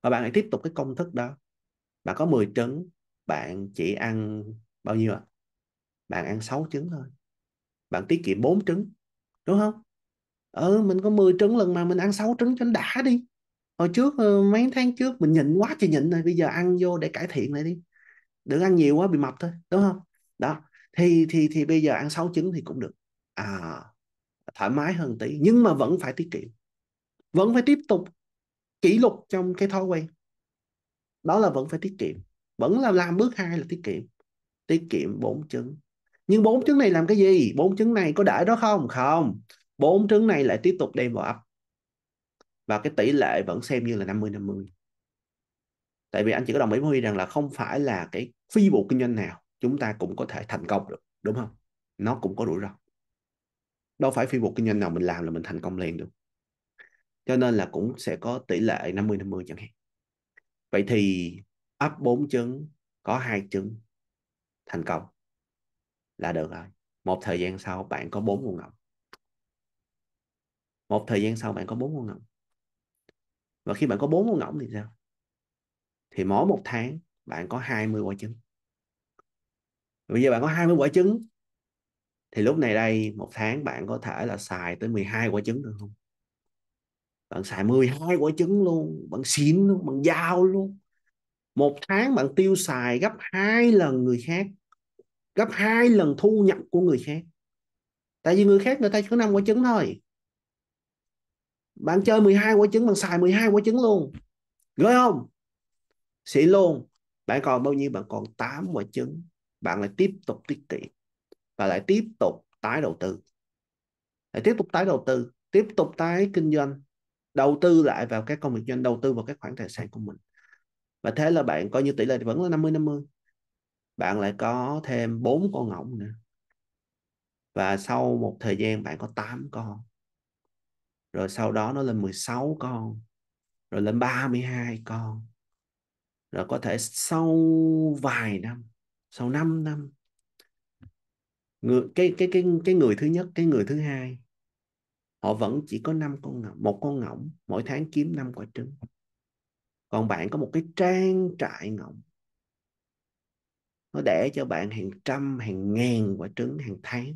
[SPEAKER 1] và bạn hãy tiếp tục cái công thức đó bạn có 10 trứng bạn chỉ ăn bao nhiêu ạ à? bạn ăn 6 trứng thôi bạn tiết kiệm 4 trứng đúng không ừ mình có 10 trứng lần mà mình ăn 6 trứng cho nó đã đi hồi trước ờ, mấy tháng trước mình nhịn quá trời nhịn rồi bây giờ ăn vô để cải thiện lại đi đừng ăn nhiều quá bị mập thôi đúng không đó thì thì thì bây giờ ăn 6 trứng thì cũng được à thoải mái hơn tí nhưng mà vẫn phải tiết kiệm vẫn phải tiếp tục kỷ luật trong cái thói quen đó là vẫn phải tiết kiệm vẫn là làm bước hai là tiết kiệm tiết kiệm bốn trứng nhưng bốn trứng này làm cái gì bốn trứng này có để đó không không bốn trứng này lại tiếp tục đem vào ấp và cái tỷ lệ vẫn xem như là 50 50 tại vì anh chỉ có đồng ý với Huy rằng là không phải là cái phi vụ kinh doanh nào chúng ta cũng có thể thành công được đúng không nó cũng có rủi ro đâu phải phi vụ kinh doanh nào mình làm là mình thành công liền được cho nên là cũng sẽ có tỷ lệ 50 50 chẳng hạn vậy thì ấp bốn trứng có hai trứng thành công là được rồi một thời gian sau bạn có bốn con ngọc một thời gian sau bạn có bốn con ngọc và khi bạn có bốn con ngọc thì sao thì mỗi một tháng bạn có 20 quả trứng bây giờ bạn có 20 quả trứng thì lúc này đây một tháng bạn có thể là xài tới 12 quả trứng được không bạn xài 12 quả trứng luôn bạn xịn luôn bạn dao luôn một tháng bạn tiêu xài gấp hai lần người khác gấp hai lần thu nhập của người khác tại vì người khác người ta chỉ có năm quả trứng thôi bạn chơi 12 quả trứng bạn xài 12 quả trứng luôn gửi không xị luôn bạn còn bao nhiêu bạn còn 8 quả trứng bạn lại tiếp tục tiết kiệm và lại tiếp tục tái đầu tư lại tiếp tục tái đầu tư tiếp tục tái kinh doanh đầu tư lại vào các công việc doanh đầu tư vào các khoản tài sản của mình và thế là bạn coi như tỷ lệ vẫn là 50 50 bạn lại có thêm bốn con ngỗng nữa và sau một thời gian bạn có 8 con rồi sau đó nó lên 16 con rồi lên 32 con rồi có thể sau vài năm sau 5 năm người cái cái cái cái người thứ nhất cái người thứ hai họ vẫn chỉ có năm con ngỗng một con ngỗng mỗi tháng kiếm năm quả trứng còn bạn có một cái trang trại ngỗng nó để cho bạn hàng trăm hàng ngàn quả trứng hàng tháng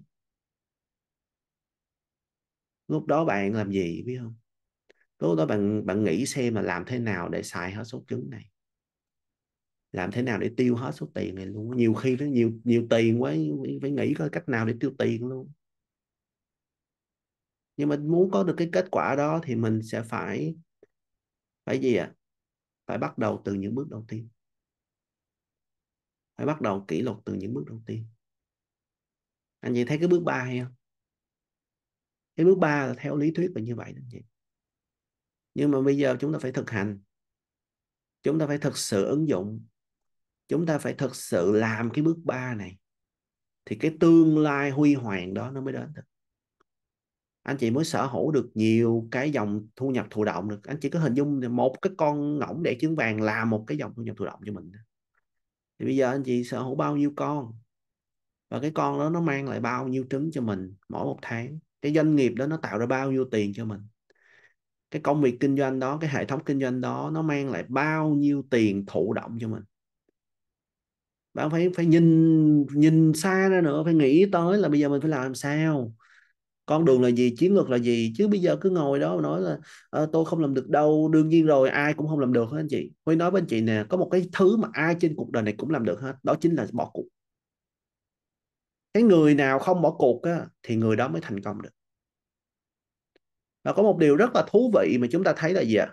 [SPEAKER 1] lúc đó bạn làm gì biết không lúc đó bạn bạn nghĩ xem mà làm thế nào để xài hết số trứng này làm thế nào để tiêu hết số tiền này luôn nhiều khi nó nhiều nhiều tiền quá phải nghĩ coi cách nào để tiêu tiền luôn nhưng mà muốn có được cái kết quả đó thì mình sẽ phải phải gì ạ à? phải bắt đầu từ những bước đầu tiên phải bắt đầu kỷ luật từ những bước đầu tiên anh chị thấy cái bước ba hay không cái bước ba là theo lý thuyết là như vậy đó anh chị nhưng mà bây giờ chúng ta phải thực hành chúng ta phải thực sự ứng dụng chúng ta phải thực sự làm cái bước ba này thì cái tương lai huy hoàng đó nó mới đến được anh chị mới sở hữu được nhiều cái dòng thu nhập thụ động được anh chị có hình dung một cái con ngỗng để trứng vàng làm một cái dòng thu nhập thụ động cho mình thì bây giờ anh chị sở hữu bao nhiêu con và cái con đó nó mang lại bao nhiêu trứng cho mình mỗi một tháng cái doanh nghiệp đó nó tạo ra bao nhiêu tiền cho mình cái công việc kinh doanh đó cái hệ thống kinh doanh đó nó mang lại bao nhiêu tiền thụ động cho mình bạn phải phải nhìn nhìn xa ra nữa phải nghĩ tới là bây giờ mình phải làm sao con đường là gì chiến lược là gì chứ bây giờ cứ ngồi đó nói là à, tôi không làm được đâu đương nhiên rồi ai cũng không làm được hết anh chị huy nói với anh chị nè có một cái thứ mà ai trên cuộc đời này cũng làm được hết đó chính là bỏ cuộc cái người nào không bỏ cuộc á, thì người đó mới thành công được và có một điều rất là thú vị mà chúng ta thấy là gì ạ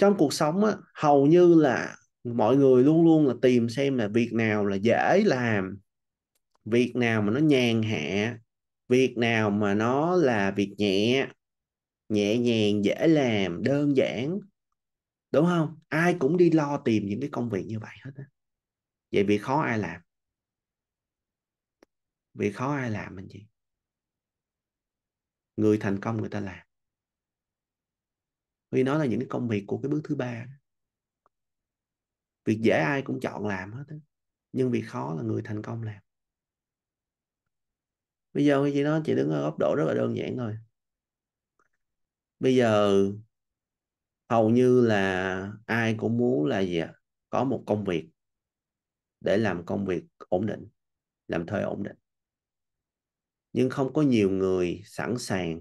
[SPEAKER 1] trong cuộc sống á, hầu như là mọi người luôn luôn là tìm xem là việc nào là dễ làm việc nào mà nó nhàn hạ việc nào mà nó là việc nhẹ nhẹ nhàng dễ làm đơn giản đúng không ai cũng đi lo tìm những cái công việc như vậy hết á vậy việc khó ai làm việc khó ai làm mình chị người thành công người ta làm vì nó là những cái công việc của cái bước thứ ba việc dễ ai cũng chọn làm hết á nhưng việc khó là người thành công làm bây giờ khi chị nói chị đứng ở góc độ rất là đơn giản thôi bây giờ hầu như là ai cũng muốn là gì ạ có một công việc để làm công việc ổn định làm thuê ổn định nhưng không có nhiều người sẵn sàng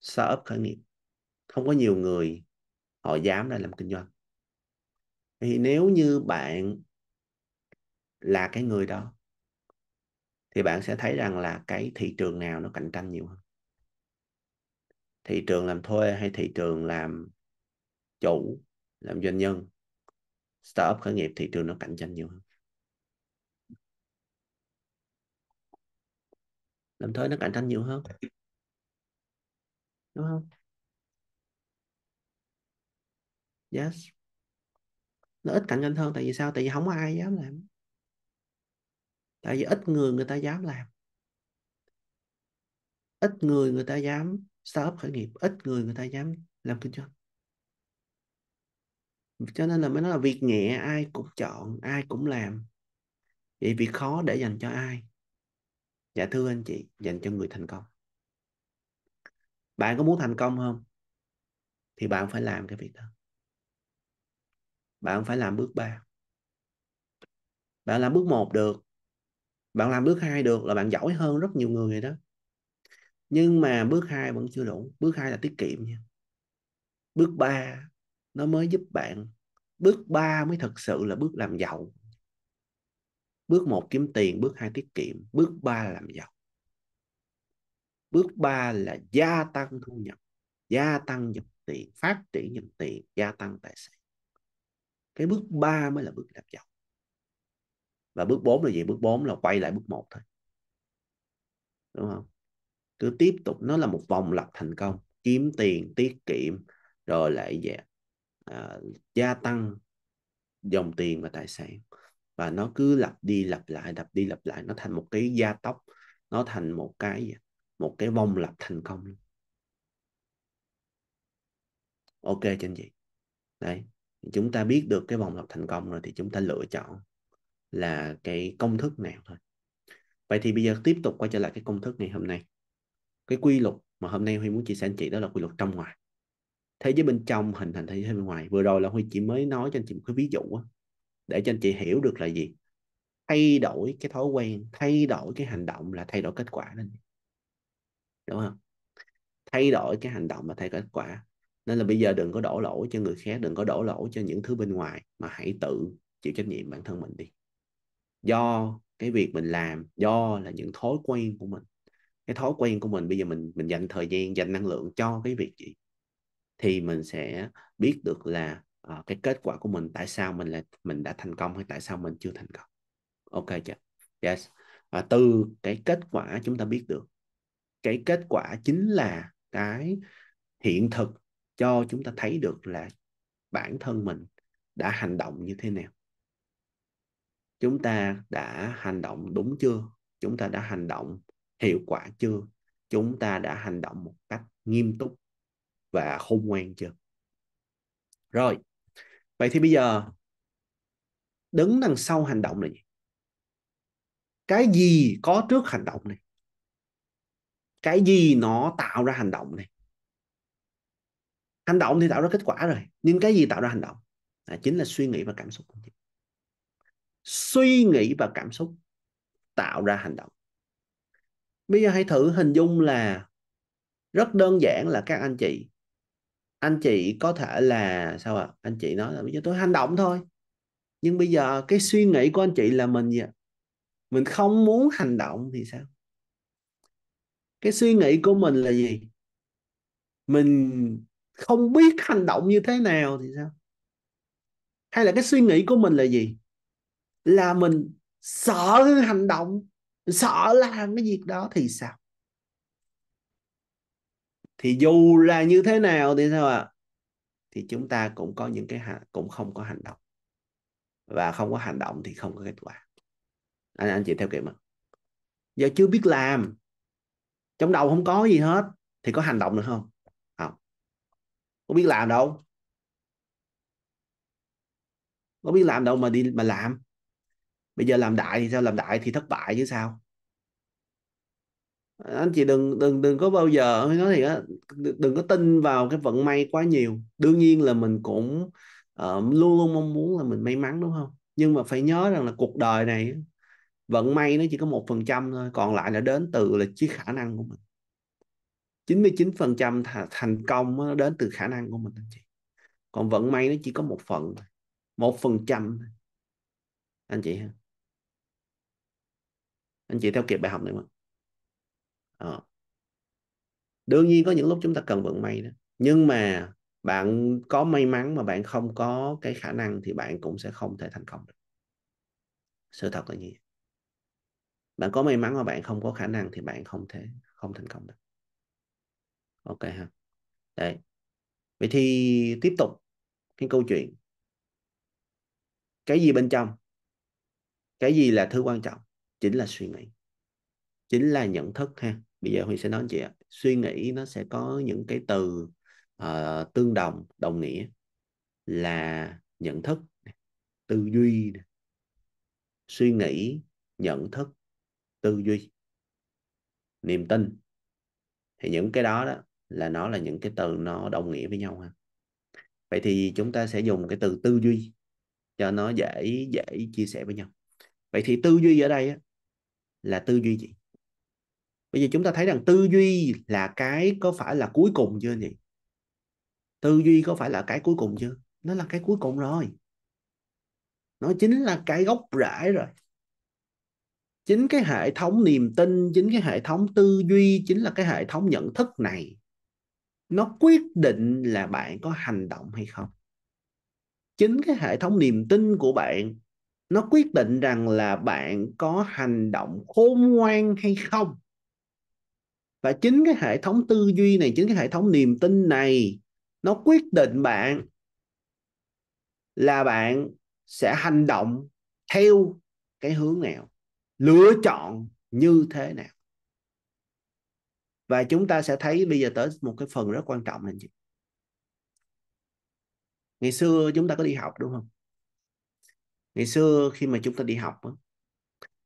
[SPEAKER 1] start up khởi nghiệp không có nhiều người họ dám ra làm kinh doanh thì nếu như bạn là cái người đó thì bạn sẽ thấy rằng là cái thị trường nào nó cạnh tranh nhiều hơn thị trường làm thuê hay thị trường làm chủ làm doanh nhân startup khởi nghiệp thị trường nó cạnh tranh nhiều hơn làm thuê nó cạnh tranh nhiều hơn đúng không yes nó ít cạnh tranh hơn tại vì sao tại vì không có ai dám làm tại vì ít người người ta dám làm ít người người ta dám start khởi nghiệp ít người người ta dám làm kinh doanh cho nên là mới nói là việc nhẹ ai cũng chọn ai cũng làm vậy việc khó để dành cho ai dạ thưa anh chị dành cho người thành công bạn có muốn thành công không thì bạn phải làm cái việc đó bạn phải làm bước ba, bạn làm bước một được bạn làm bước hai được là bạn giỏi hơn rất nhiều người đó nhưng mà bước hai vẫn chưa đủ bước hai là tiết kiệm nha bước ba nó mới giúp bạn bước ba mới thật sự là bước làm giàu bước một kiếm tiền bước hai tiết kiệm bước ba là làm giàu bước ba là gia tăng thu nhập gia tăng dòng tiền phát triển dòng tiền gia tăng tài sản cái bước ba mới là bước làm giàu và bước 4 là gì bước 4 là quay lại bước 1 thôi đúng không cứ tiếp tục nó là một vòng lặp thành công kiếm tiền tiết kiệm rồi lại dạ, à, gia tăng dòng tiền và tài sản và nó cứ lặp đi lặp lại lặp đi lặp lại nó thành một cái gia tốc nó thành một cái gì một cái vòng lặp thành công ok cho anh chị đấy chúng ta biết được cái vòng lặp thành công rồi thì chúng ta lựa chọn là cái công thức nào thôi vậy thì bây giờ tiếp tục quay trở lại cái công thức ngày hôm nay cái quy luật mà hôm nay huy muốn chia sẻ anh chị đó là quy luật trong ngoài thế giới bên trong hình thành thế giới bên ngoài vừa rồi là huy chỉ mới nói cho anh chị một cái ví dụ đó, để cho anh chị hiểu được là gì thay đổi cái thói quen thay đổi cái hành động là thay đổi kết quả đó đúng không thay đổi cái hành động là thay đổi kết quả nên là bây giờ đừng có đổ lỗi cho người khác đừng có đổ lỗi cho những thứ bên ngoài mà hãy tự chịu trách nhiệm bản thân mình đi do cái việc mình làm do là những thói quen của mình cái thói quen của mình bây giờ mình mình dành thời gian dành năng lượng cho cái việc gì thì mình sẽ biết được là uh, cái kết quả của mình tại sao mình là mình đã thành công hay tại sao mình chưa thành công ok chưa yes và từ cái kết quả chúng ta biết được cái kết quả chính là cái hiện thực cho chúng ta thấy được là bản thân mình đã hành động như thế nào chúng ta đã hành động đúng chưa chúng ta đã hành động hiệu quả chưa chúng ta đã hành động một cách nghiêm túc và khôn ngoan chưa rồi vậy thì bây giờ đứng đằng sau hành động này cái gì có trước hành động này cái gì nó tạo ra hành động này hành động thì tạo ra kết quả rồi nhưng cái gì tạo ra hành động à, chính là suy nghĩ và cảm xúc của chị suy nghĩ và cảm xúc tạo ra hành động bây giờ hãy thử hình dung là rất đơn giản là các anh chị anh chị có thể là sao ạ à? anh chị nói là bây giờ tôi hành động thôi nhưng bây giờ cái suy nghĩ của anh chị là mình gì ạ mình không muốn hành động thì sao cái suy nghĩ của mình là gì mình không biết hành động như thế nào thì sao hay là cái suy nghĩ của mình là gì là mình sợ hành động sợ làm cái việc đó thì sao thì dù là như thế nào thì sao ạ à? thì chúng ta cũng có những cái cũng không có hành động và không có hành động thì không có kết quả anh anh chị theo kịp không giờ chưa biết làm trong đầu không có gì hết thì có hành động được không không có biết làm đâu có biết làm đâu mà đi mà làm bây giờ làm đại thì sao làm đại thì thất bại chứ sao anh chị đừng đừng đừng có bao giờ nói thì đừng có tin vào cái vận may quá nhiều đương nhiên là mình cũng uh, luôn luôn mong muốn là mình may mắn đúng không nhưng mà phải nhớ rằng là cuộc đời này vận may nó chỉ có một phần trăm thôi còn lại là đến từ là chiếc khả năng của mình 99% trăm thành công nó đến từ khả năng của mình anh chị còn vận may nó chỉ có một phần một phần trăm anh chị ha anh chị theo kịp bài học này không à. Ờ. đương nhiên có những lúc chúng ta cần vận may đó nhưng mà bạn có may mắn mà bạn không có cái khả năng thì bạn cũng sẽ không thể thành công được sự thật là như bạn có may mắn mà bạn không có khả năng thì bạn không thể không thành công được ok ha đấy vậy thì tiếp tục cái câu chuyện cái gì bên trong cái gì là thứ quan trọng chính là suy nghĩ chính là nhận thức ha bây giờ huy sẽ nói chị ạ suy nghĩ nó sẽ có những cái từ uh, tương đồng đồng nghĩa là nhận thức tư duy suy nghĩ nhận thức tư duy niềm tin thì những cái đó đó là nó là những cái từ nó đồng nghĩa với nhau ha vậy thì chúng ta sẽ dùng cái từ tư duy cho nó dễ dễ chia sẻ với nhau vậy thì tư duy ở đây á, là tư duy gì bây giờ chúng ta thấy rằng tư duy là cái có phải là cuối cùng chưa nhỉ tư duy có phải là cái cuối cùng chưa nó là cái cuối cùng rồi nó chính là cái gốc rễ rồi chính cái hệ thống niềm tin chính cái hệ thống tư duy chính là cái hệ thống nhận thức này nó quyết định là bạn có hành động hay không chính cái hệ thống niềm tin của bạn nó quyết định rằng là bạn có hành động khôn ngoan hay không và chính cái hệ thống tư duy này chính cái hệ thống niềm tin này nó quyết định bạn là bạn sẽ hành động theo cái hướng nào lựa chọn như thế nào và chúng ta sẽ thấy bây giờ tới một cái phần rất quan trọng là gì ngày xưa chúng ta có đi học đúng không ngày xưa khi mà chúng ta đi học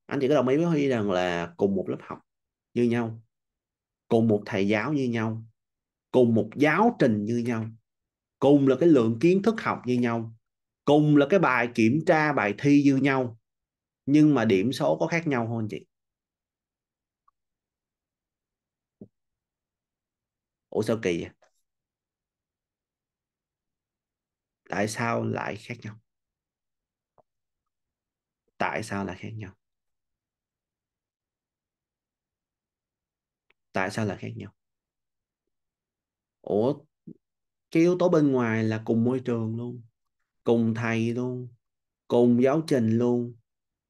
[SPEAKER 1] anh chị có đồng ý với huy rằng là cùng một lớp học như nhau cùng một thầy giáo như nhau cùng một giáo trình như nhau cùng là cái lượng kiến thức học như nhau cùng là cái bài kiểm tra bài thi như nhau nhưng mà điểm số có khác nhau không anh chị ủa sao kỳ vậy tại sao lại khác nhau tại sao là khác nhau tại sao là khác nhau ủa cái yếu tố bên ngoài là cùng môi trường luôn cùng thầy luôn cùng giáo trình luôn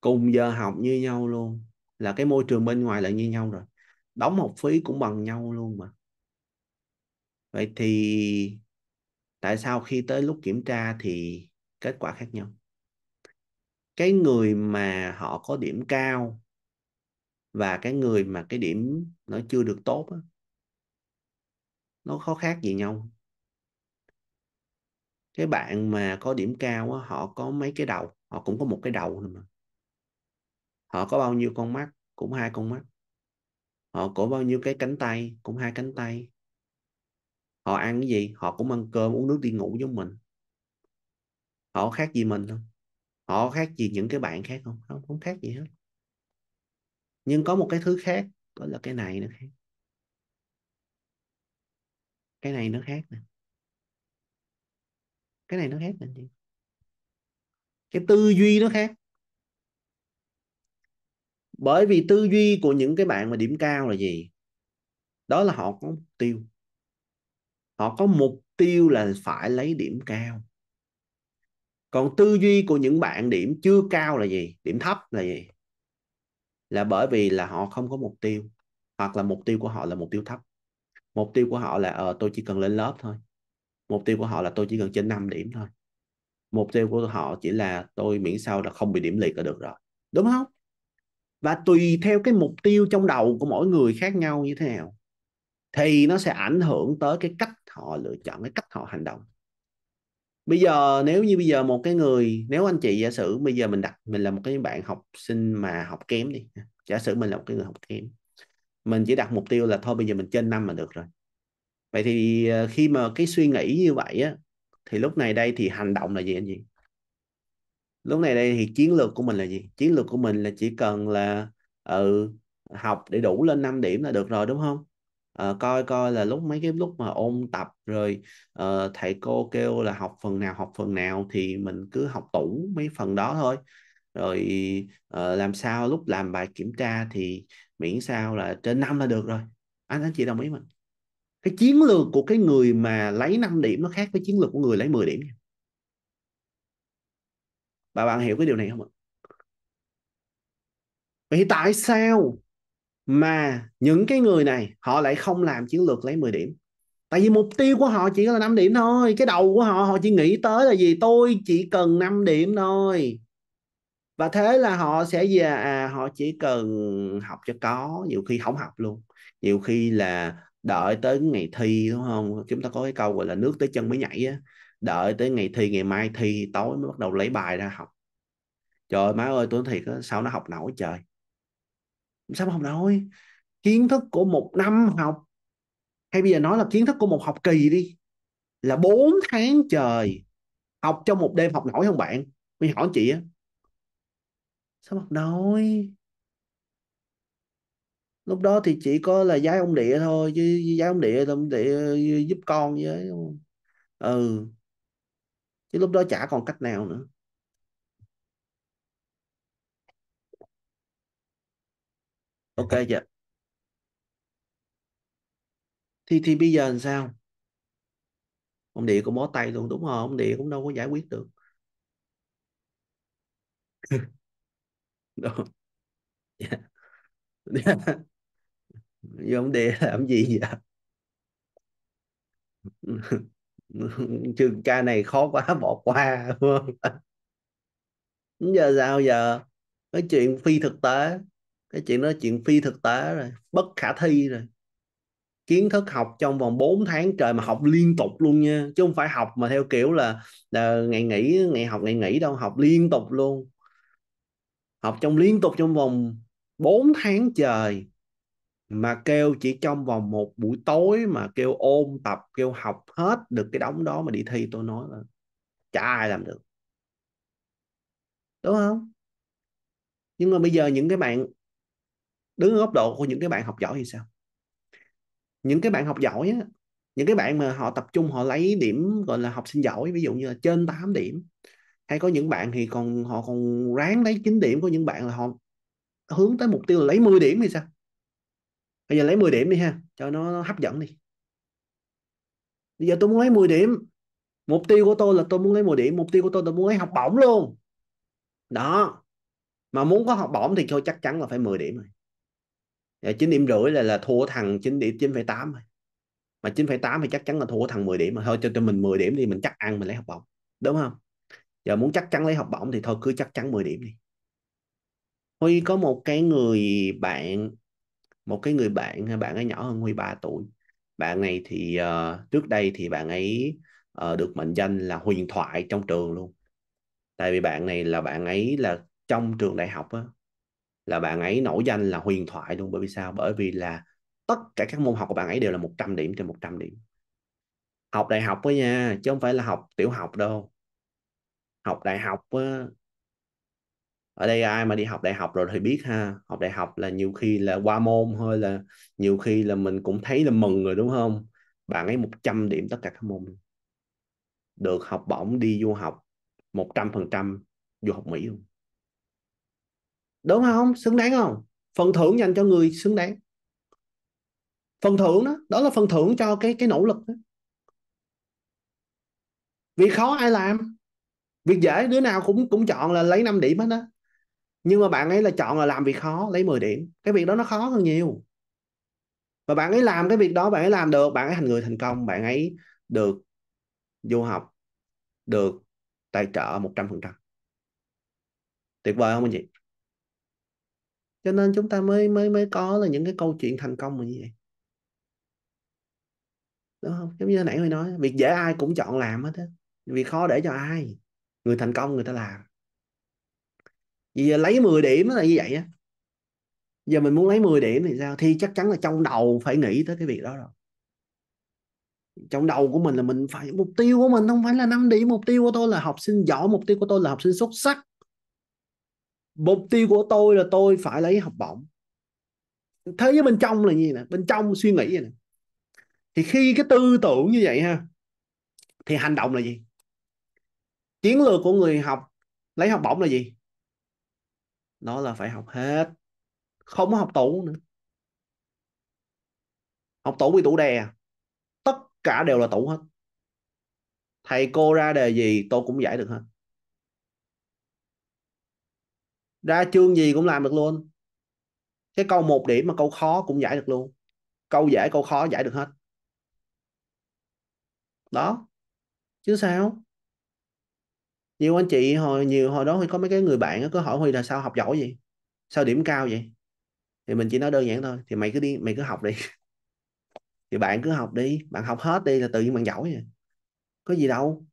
[SPEAKER 1] cùng giờ học như nhau luôn là cái môi trường bên ngoài là như nhau rồi đóng học phí cũng bằng nhau luôn mà vậy thì tại sao khi tới lúc kiểm tra thì kết quả khác nhau cái người mà họ có điểm cao và cái người mà cái điểm nó chưa được tốt đó, nó khó khác gì nhau cái bạn mà có điểm cao á, họ có mấy cái đầu họ cũng có một cái đầu mà họ có bao nhiêu con mắt cũng hai con mắt họ có bao nhiêu cái cánh tay cũng hai cánh tay họ ăn cái gì họ cũng ăn cơm uống nước đi ngủ giống mình họ khác gì mình không họ khác gì những cái bạn khác không không không khác gì hết nhưng có một cái thứ khác đó là cái này nó khác cái này nó khác nè cái này nó khác nè chị cái tư duy nó khác bởi vì tư duy của những cái bạn mà điểm cao là gì đó là họ có mục tiêu họ có mục tiêu là phải lấy điểm cao còn tư duy của những bạn điểm chưa cao là gì điểm thấp là gì là bởi vì là họ không có mục tiêu hoặc là mục tiêu của họ là mục tiêu thấp mục tiêu của họ là ờ tôi chỉ cần lên lớp thôi mục tiêu của họ là tôi chỉ cần trên 5 điểm thôi mục tiêu của họ chỉ là tôi miễn sao là không bị điểm liệt là được rồi đúng không và tùy theo cái mục tiêu trong đầu của mỗi người khác nhau như thế nào thì nó sẽ ảnh hưởng tới cái cách họ lựa chọn cái cách họ hành động bây giờ nếu như bây giờ một cái người nếu anh chị giả sử bây giờ mình đặt mình là một cái bạn học sinh mà học kém đi giả sử mình là một cái người học kém mình chỉ đặt mục tiêu là thôi bây giờ mình trên năm mà được rồi vậy thì ờ, khi mà cái suy nghĩ như vậy á thì lúc này đây thì hành động là gì anh chị lúc này đây thì chiến lược của mình là gì chiến lược của mình là chỉ cần là ừ, học để đủ lên 5 điểm là được rồi đúng không uh, coi coi là lúc mấy cái lúc mà ôn tập rồi uh, thầy cô kêu là học phần nào học phần nào thì mình cứ học tủ mấy phần đó thôi rồi uh, làm sao lúc làm bài kiểm tra thì miễn sao là trên năm là được rồi anh anh chị đồng ý mình cái chiến lược của cái người mà lấy 5 điểm nó khác với chiến lược của người lấy 10 điểm bà bạn hiểu cái điều này không ạ vậy tại sao mà những cái người này họ lại không làm chiến lược lấy 10 điểm tại vì mục tiêu của họ chỉ là 5 điểm thôi cái đầu của họ họ chỉ nghĩ tới là gì tôi chỉ cần 5 điểm thôi và thế là họ sẽ về à họ chỉ cần học cho có nhiều khi không học luôn nhiều khi là đợi tới ngày thi đúng không chúng ta có cái câu gọi là nước tới chân mới nhảy á đợi tới ngày thi ngày mai thi tối mới bắt đầu lấy bài ra học trời má ơi tôi thiệt á sao nó học nổi trời sao mà học nổi kiến thức của một năm học hay bây giờ nói là kiến thức của một học kỳ đi là 4 tháng trời học trong một đêm học nổi không bạn mình hỏi chị á sao học nổi lúc đó thì chỉ có là giái ông địa thôi chứ giái ông địa ông địa giúp con với ừ chứ lúc đó chả còn cách nào nữa ok chị thì thì bây giờ làm sao ông địa cũng bó tay luôn đúng không ông địa cũng đâu có giải quyết được Đúng. yeah. yeah. Giờ ông địa làm gì vậy trường ca này khó quá bỏ qua đúng không? giờ sao giờ nói chuyện phi thực tế cái chuyện đó chuyện phi thực tế rồi bất khả thi rồi kiến thức học trong vòng 4 tháng trời mà học liên tục luôn nha chứ không phải học mà theo kiểu là, là ngày nghỉ ngày học ngày nghỉ đâu học liên tục luôn học trong liên tục trong vòng 4 tháng trời mà kêu chỉ trong vòng một buổi tối mà kêu ôn tập kêu học hết được cái đống đó mà đi thi tôi nói là chả ai làm được đúng không nhưng mà bây giờ những cái bạn đứng ở góc độ của những cái bạn học giỏi thì sao những cái bạn học giỏi á, những cái bạn mà họ tập trung họ lấy điểm gọi là học sinh giỏi ví dụ như là trên 8 điểm hay có những bạn thì còn họ còn ráng lấy 9 điểm có những bạn là họ hướng tới mục tiêu là lấy 10 điểm thì sao bây giờ lấy 10 điểm đi ha cho nó hấp dẫn đi bây giờ tôi muốn lấy 10 điểm mục tiêu của tôi là tôi muốn lấy 10 điểm mục tiêu của tôi tôi muốn lấy học bổng luôn đó mà muốn có học bổng thì thôi chắc chắn là phải 10 điểm rồi Dạ, chín điểm rưỡi là là thua thằng chín điểm chín tám mà chín tám thì chắc chắn là thua thằng 10 điểm mà thôi cho cho mình 10 điểm thì mình chắc ăn mình lấy học bổng đúng không giờ dạ, muốn chắc chắn lấy học bổng thì thôi cứ chắc chắn 10 điểm đi Huy có một cái người bạn một cái người bạn bạn ấy nhỏ hơn Huy 3 tuổi bạn này thì uh, trước đây thì bạn ấy uh, được mệnh danh là huyền thoại trong trường luôn tại vì bạn này là bạn ấy là trong trường đại học á, là bạn ấy nổi danh là huyền thoại luôn bởi vì sao bởi vì là tất cả các môn học của bạn ấy đều là 100 điểm trên 100 điểm học đại học đó nha chứ không phải là học tiểu học đâu học đại học đó, ở đây ai mà đi học đại học rồi thì biết ha học đại học là nhiều khi là qua môn thôi là nhiều khi là mình cũng thấy là mừng rồi đúng không bạn ấy 100 điểm tất cả các môn được học bổng đi du học 100% du học Mỹ luôn đúng không xứng đáng không phần thưởng dành cho người xứng đáng phần thưởng đó đó là phần thưởng cho cái cái nỗ lực đó. việc khó ai làm việc dễ đứa nào cũng cũng chọn là lấy 5 điểm hết đó nhưng mà bạn ấy là chọn là làm việc khó lấy 10 điểm cái việc đó nó khó hơn nhiều và bạn ấy làm cái việc đó bạn ấy làm được bạn ấy thành người thành công bạn ấy được du học được tài trợ 100% tuyệt vời không anh chị cho nên chúng ta mới mới mới có là những cái câu chuyện thành công mà như vậy đúng không giống như nãy mới nói việc dễ ai cũng chọn làm hết á việc khó để cho ai người thành công người ta làm vì giờ lấy 10 điểm là như vậy á giờ mình muốn lấy 10 điểm thì sao thì chắc chắn là trong đầu phải nghĩ tới cái việc đó rồi trong đầu của mình là mình phải mục tiêu của mình không phải là 5 điểm mục tiêu của tôi là học sinh giỏi mục tiêu của tôi là học sinh xuất sắc mục tiêu của tôi là tôi phải lấy học bổng thế giới bên trong là gì nè bên trong suy nghĩ nè thì khi cái tư tưởng như vậy ha thì hành động là gì chiến lược của người học lấy học bổng là gì Đó là phải học hết không có học tủ nữa học tủ bị tủ đè tất cả đều là tủ hết thầy cô ra đề gì tôi cũng giải được hết ra chương gì cũng làm được luôn cái câu một điểm mà câu khó cũng giải được luôn câu dễ câu khó giải được hết đó chứ sao nhiều anh chị hồi nhiều hồi đó huy có mấy cái người bạn cứ hỏi huy là sao học giỏi vậy sao điểm cao vậy thì mình chỉ nói đơn giản thôi thì mày cứ đi mày cứ học đi thì bạn cứ học đi bạn học hết đi là tự nhiên bạn giỏi vậy có gì đâu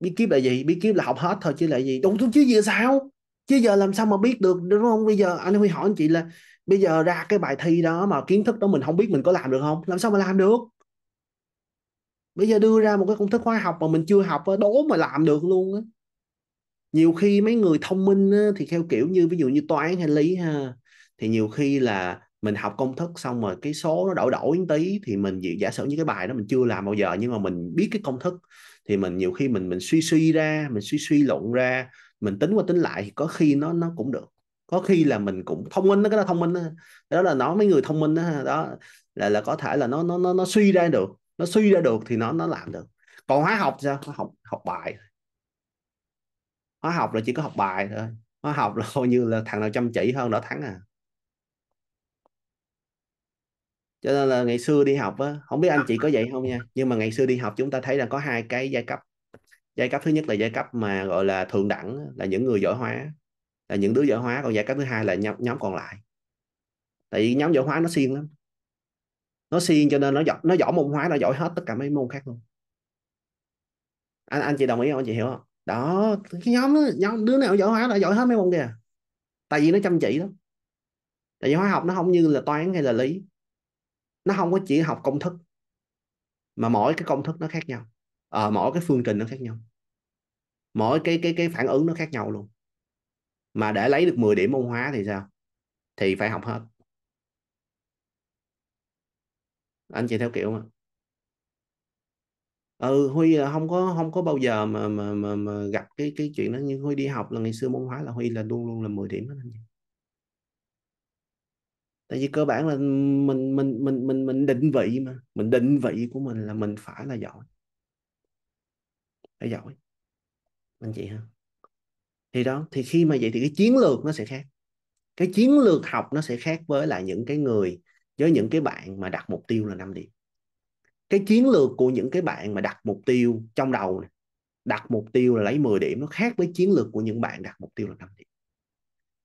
[SPEAKER 1] bí kíp là gì bí kíp là học hết thôi chứ là gì đúng chứ gì là sao chứ giờ làm sao mà biết được đúng không bây giờ anh Huy hỏi anh chị là bây giờ ra cái bài thi đó mà kiến thức đó mình không biết mình có làm được không làm sao mà làm được bây giờ đưa ra một cái công thức hóa học mà mình chưa học đố mà làm được luôn á nhiều khi mấy người thông minh á, thì theo kiểu như ví dụ như toán hay lý ha thì nhiều khi là mình học công thức xong rồi cái số nó đổi đổi tí thì mình giả sử như cái bài đó mình chưa làm bao giờ nhưng mà mình biết cái công thức thì mình nhiều khi mình mình suy suy ra mình suy suy luận ra mình tính qua tính lại thì có khi nó nó cũng được có khi là mình cũng thông minh đó, cái đó thông minh đó. đó là nói mấy người thông minh đó, đó là là có thể là nó nó nó nó suy ra được nó suy ra được thì nó nó làm được còn hóa học sao hóa học học bài hóa học là chỉ có học bài thôi hóa học là hầu như là thằng nào chăm chỉ hơn đã thắng à cho nên là ngày xưa đi học á không biết anh chị có vậy không nha nhưng mà ngày xưa đi học chúng ta thấy là có hai cái giai cấp giai cấp thứ nhất là giai cấp mà gọi là thượng đẳng là những người giỏi hóa là những đứa giỏi hóa còn giai cấp thứ hai là nhóm, nhóm còn lại tại vì nhóm giỏi hóa nó siêng lắm nó siêng cho nên nó giỏi nó giỏi môn hóa nó giỏi hết tất cả mấy môn khác luôn anh anh chị đồng ý không anh chị hiểu không đó cái nhóm nhóm đứa nào giỏi hóa là giỏi hết mấy môn kìa tại vì nó chăm chỉ lắm tại vì hóa học nó không như là toán hay là lý nó không có chỉ học công thức mà mỗi cái công thức nó khác nhau à, mỗi cái phương trình nó khác nhau mỗi cái cái cái phản ứng nó khác nhau luôn mà để lấy được 10 điểm môn hóa thì sao thì phải học hết anh chị theo kiểu mà ừ huy ờ, không có không có bao giờ mà mà mà, mà gặp cái cái chuyện đó như huy đi học là ngày xưa môn hóa là huy là luôn luôn là 10 điểm hết anh chị tại vì cơ bản là mình mình mình mình mình định vị mà mình định vị của mình là mình phải là giỏi để giỏi anh chị ha thì đó thì khi mà vậy thì cái chiến lược nó sẽ khác cái chiến lược học nó sẽ khác với lại những cái người với những cái bạn mà đặt mục tiêu là 5 điểm cái chiến lược của những cái bạn mà đặt mục tiêu trong đầu này, đặt mục tiêu là lấy 10 điểm nó khác với chiến lược của những bạn đặt mục tiêu là 5 điểm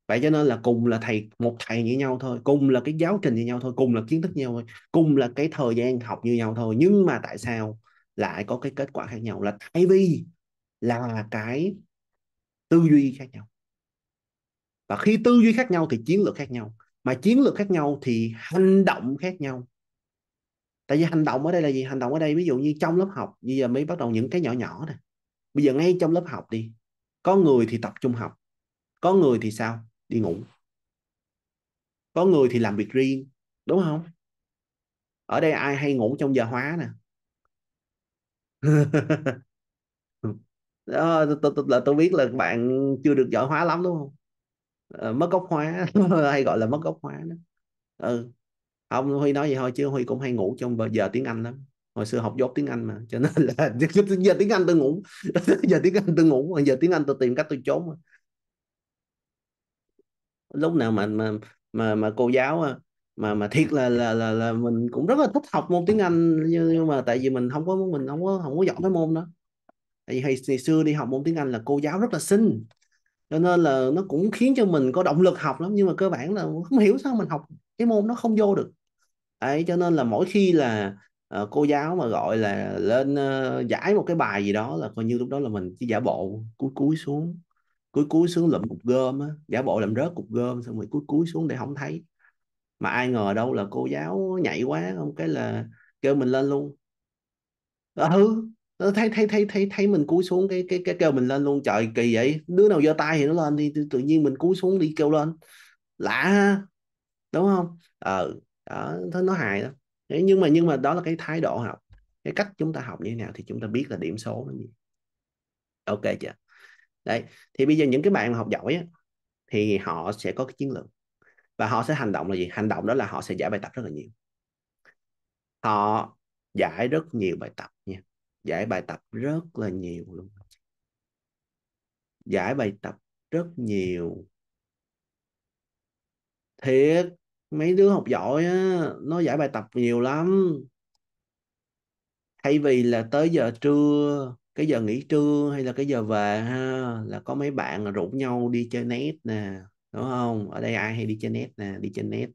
[SPEAKER 1] vậy cho nên là cùng là thầy một thầy như nhau thôi cùng là cái giáo trình như nhau thôi cùng là kiến thức như nhau thôi cùng là cái thời gian học như nhau thôi nhưng mà tại sao lại có cái kết quả khác nhau là tại vì là cái tư duy khác nhau và khi tư duy khác nhau thì chiến lược khác nhau mà chiến lược khác nhau thì hành động khác nhau tại vì hành động ở đây là gì hành động ở đây ví dụ như trong lớp học bây giờ mới bắt đầu những cái nhỏ nhỏ này bây giờ ngay trong lớp học đi có người thì tập trung học có người thì sao đi ngủ có người thì làm việc riêng đúng không ở đây ai hay ngủ trong giờ hóa nè đó, ờ, là tôi biết là bạn chưa được giỏi hóa lắm đúng không ờ, mất gốc hóa hay gọi là mất gốc hóa đó ừ không huy nói vậy thôi chứ huy cũng hay ngủ trong giờ tiếng anh lắm hồi xưa học dốt tiếng anh mà cho nên là giờ tiếng anh tôi ngủ giờ tiếng anh tôi ngủ giờ tiếng anh tôi tìm cách tôi trốn lúc nào mà mà mà, mà cô giáo à, mà mà thiệt là là là là mình cũng rất là thích học môn tiếng Anh nhưng mà tại vì mình không có mình không có không có giỏi cái môn đó tại vì hồi, ngày xưa đi học môn tiếng Anh là cô giáo rất là xinh cho nên là nó cũng khiến cho mình có động lực học lắm nhưng mà cơ bản là không hiểu sao mình học cái môn nó không vô được ấy cho nên là mỗi khi là uh, cô giáo mà gọi là lên uh, giải một cái bài gì đó là coi như lúc đó là mình chỉ giả bộ cúi cúi xuống cúi cúi xuống lượm cục gom á giả bộ làm rớt cục gom xong rồi cúi cúi xuống để không thấy mà ai ngờ đâu là cô giáo nhảy quá không cái là kêu mình lên luôn à, ừ ờ, thấy thấy thấy thấy thấy mình cúi xuống cái cái cái kêu mình lên luôn trời kỳ vậy đứa nào giơ tay thì nó lên đi tự nhiên mình cúi xuống đi kêu lên lạ ha đúng không ờ đó, nó, nó hài đó Thế nhưng mà nhưng mà đó là cái thái độ học cái cách chúng ta học như thế nào thì chúng ta biết là điểm số nó gì ok chưa đấy thì bây giờ những cái bạn mà học giỏi á, thì họ sẽ có cái chiến lược và họ sẽ hành động là gì hành động đó là họ sẽ giải bài tập rất là nhiều họ giải rất nhiều bài tập nha giải bài tập rất là nhiều luôn giải bài tập rất nhiều thiệt mấy đứa học giỏi á, nó giải bài tập nhiều lắm thay vì là tới giờ trưa cái giờ nghỉ trưa hay là cái giờ về ha là có mấy bạn rủ nhau đi chơi net nè đúng không ở đây ai hay đi trên net nè đi trên net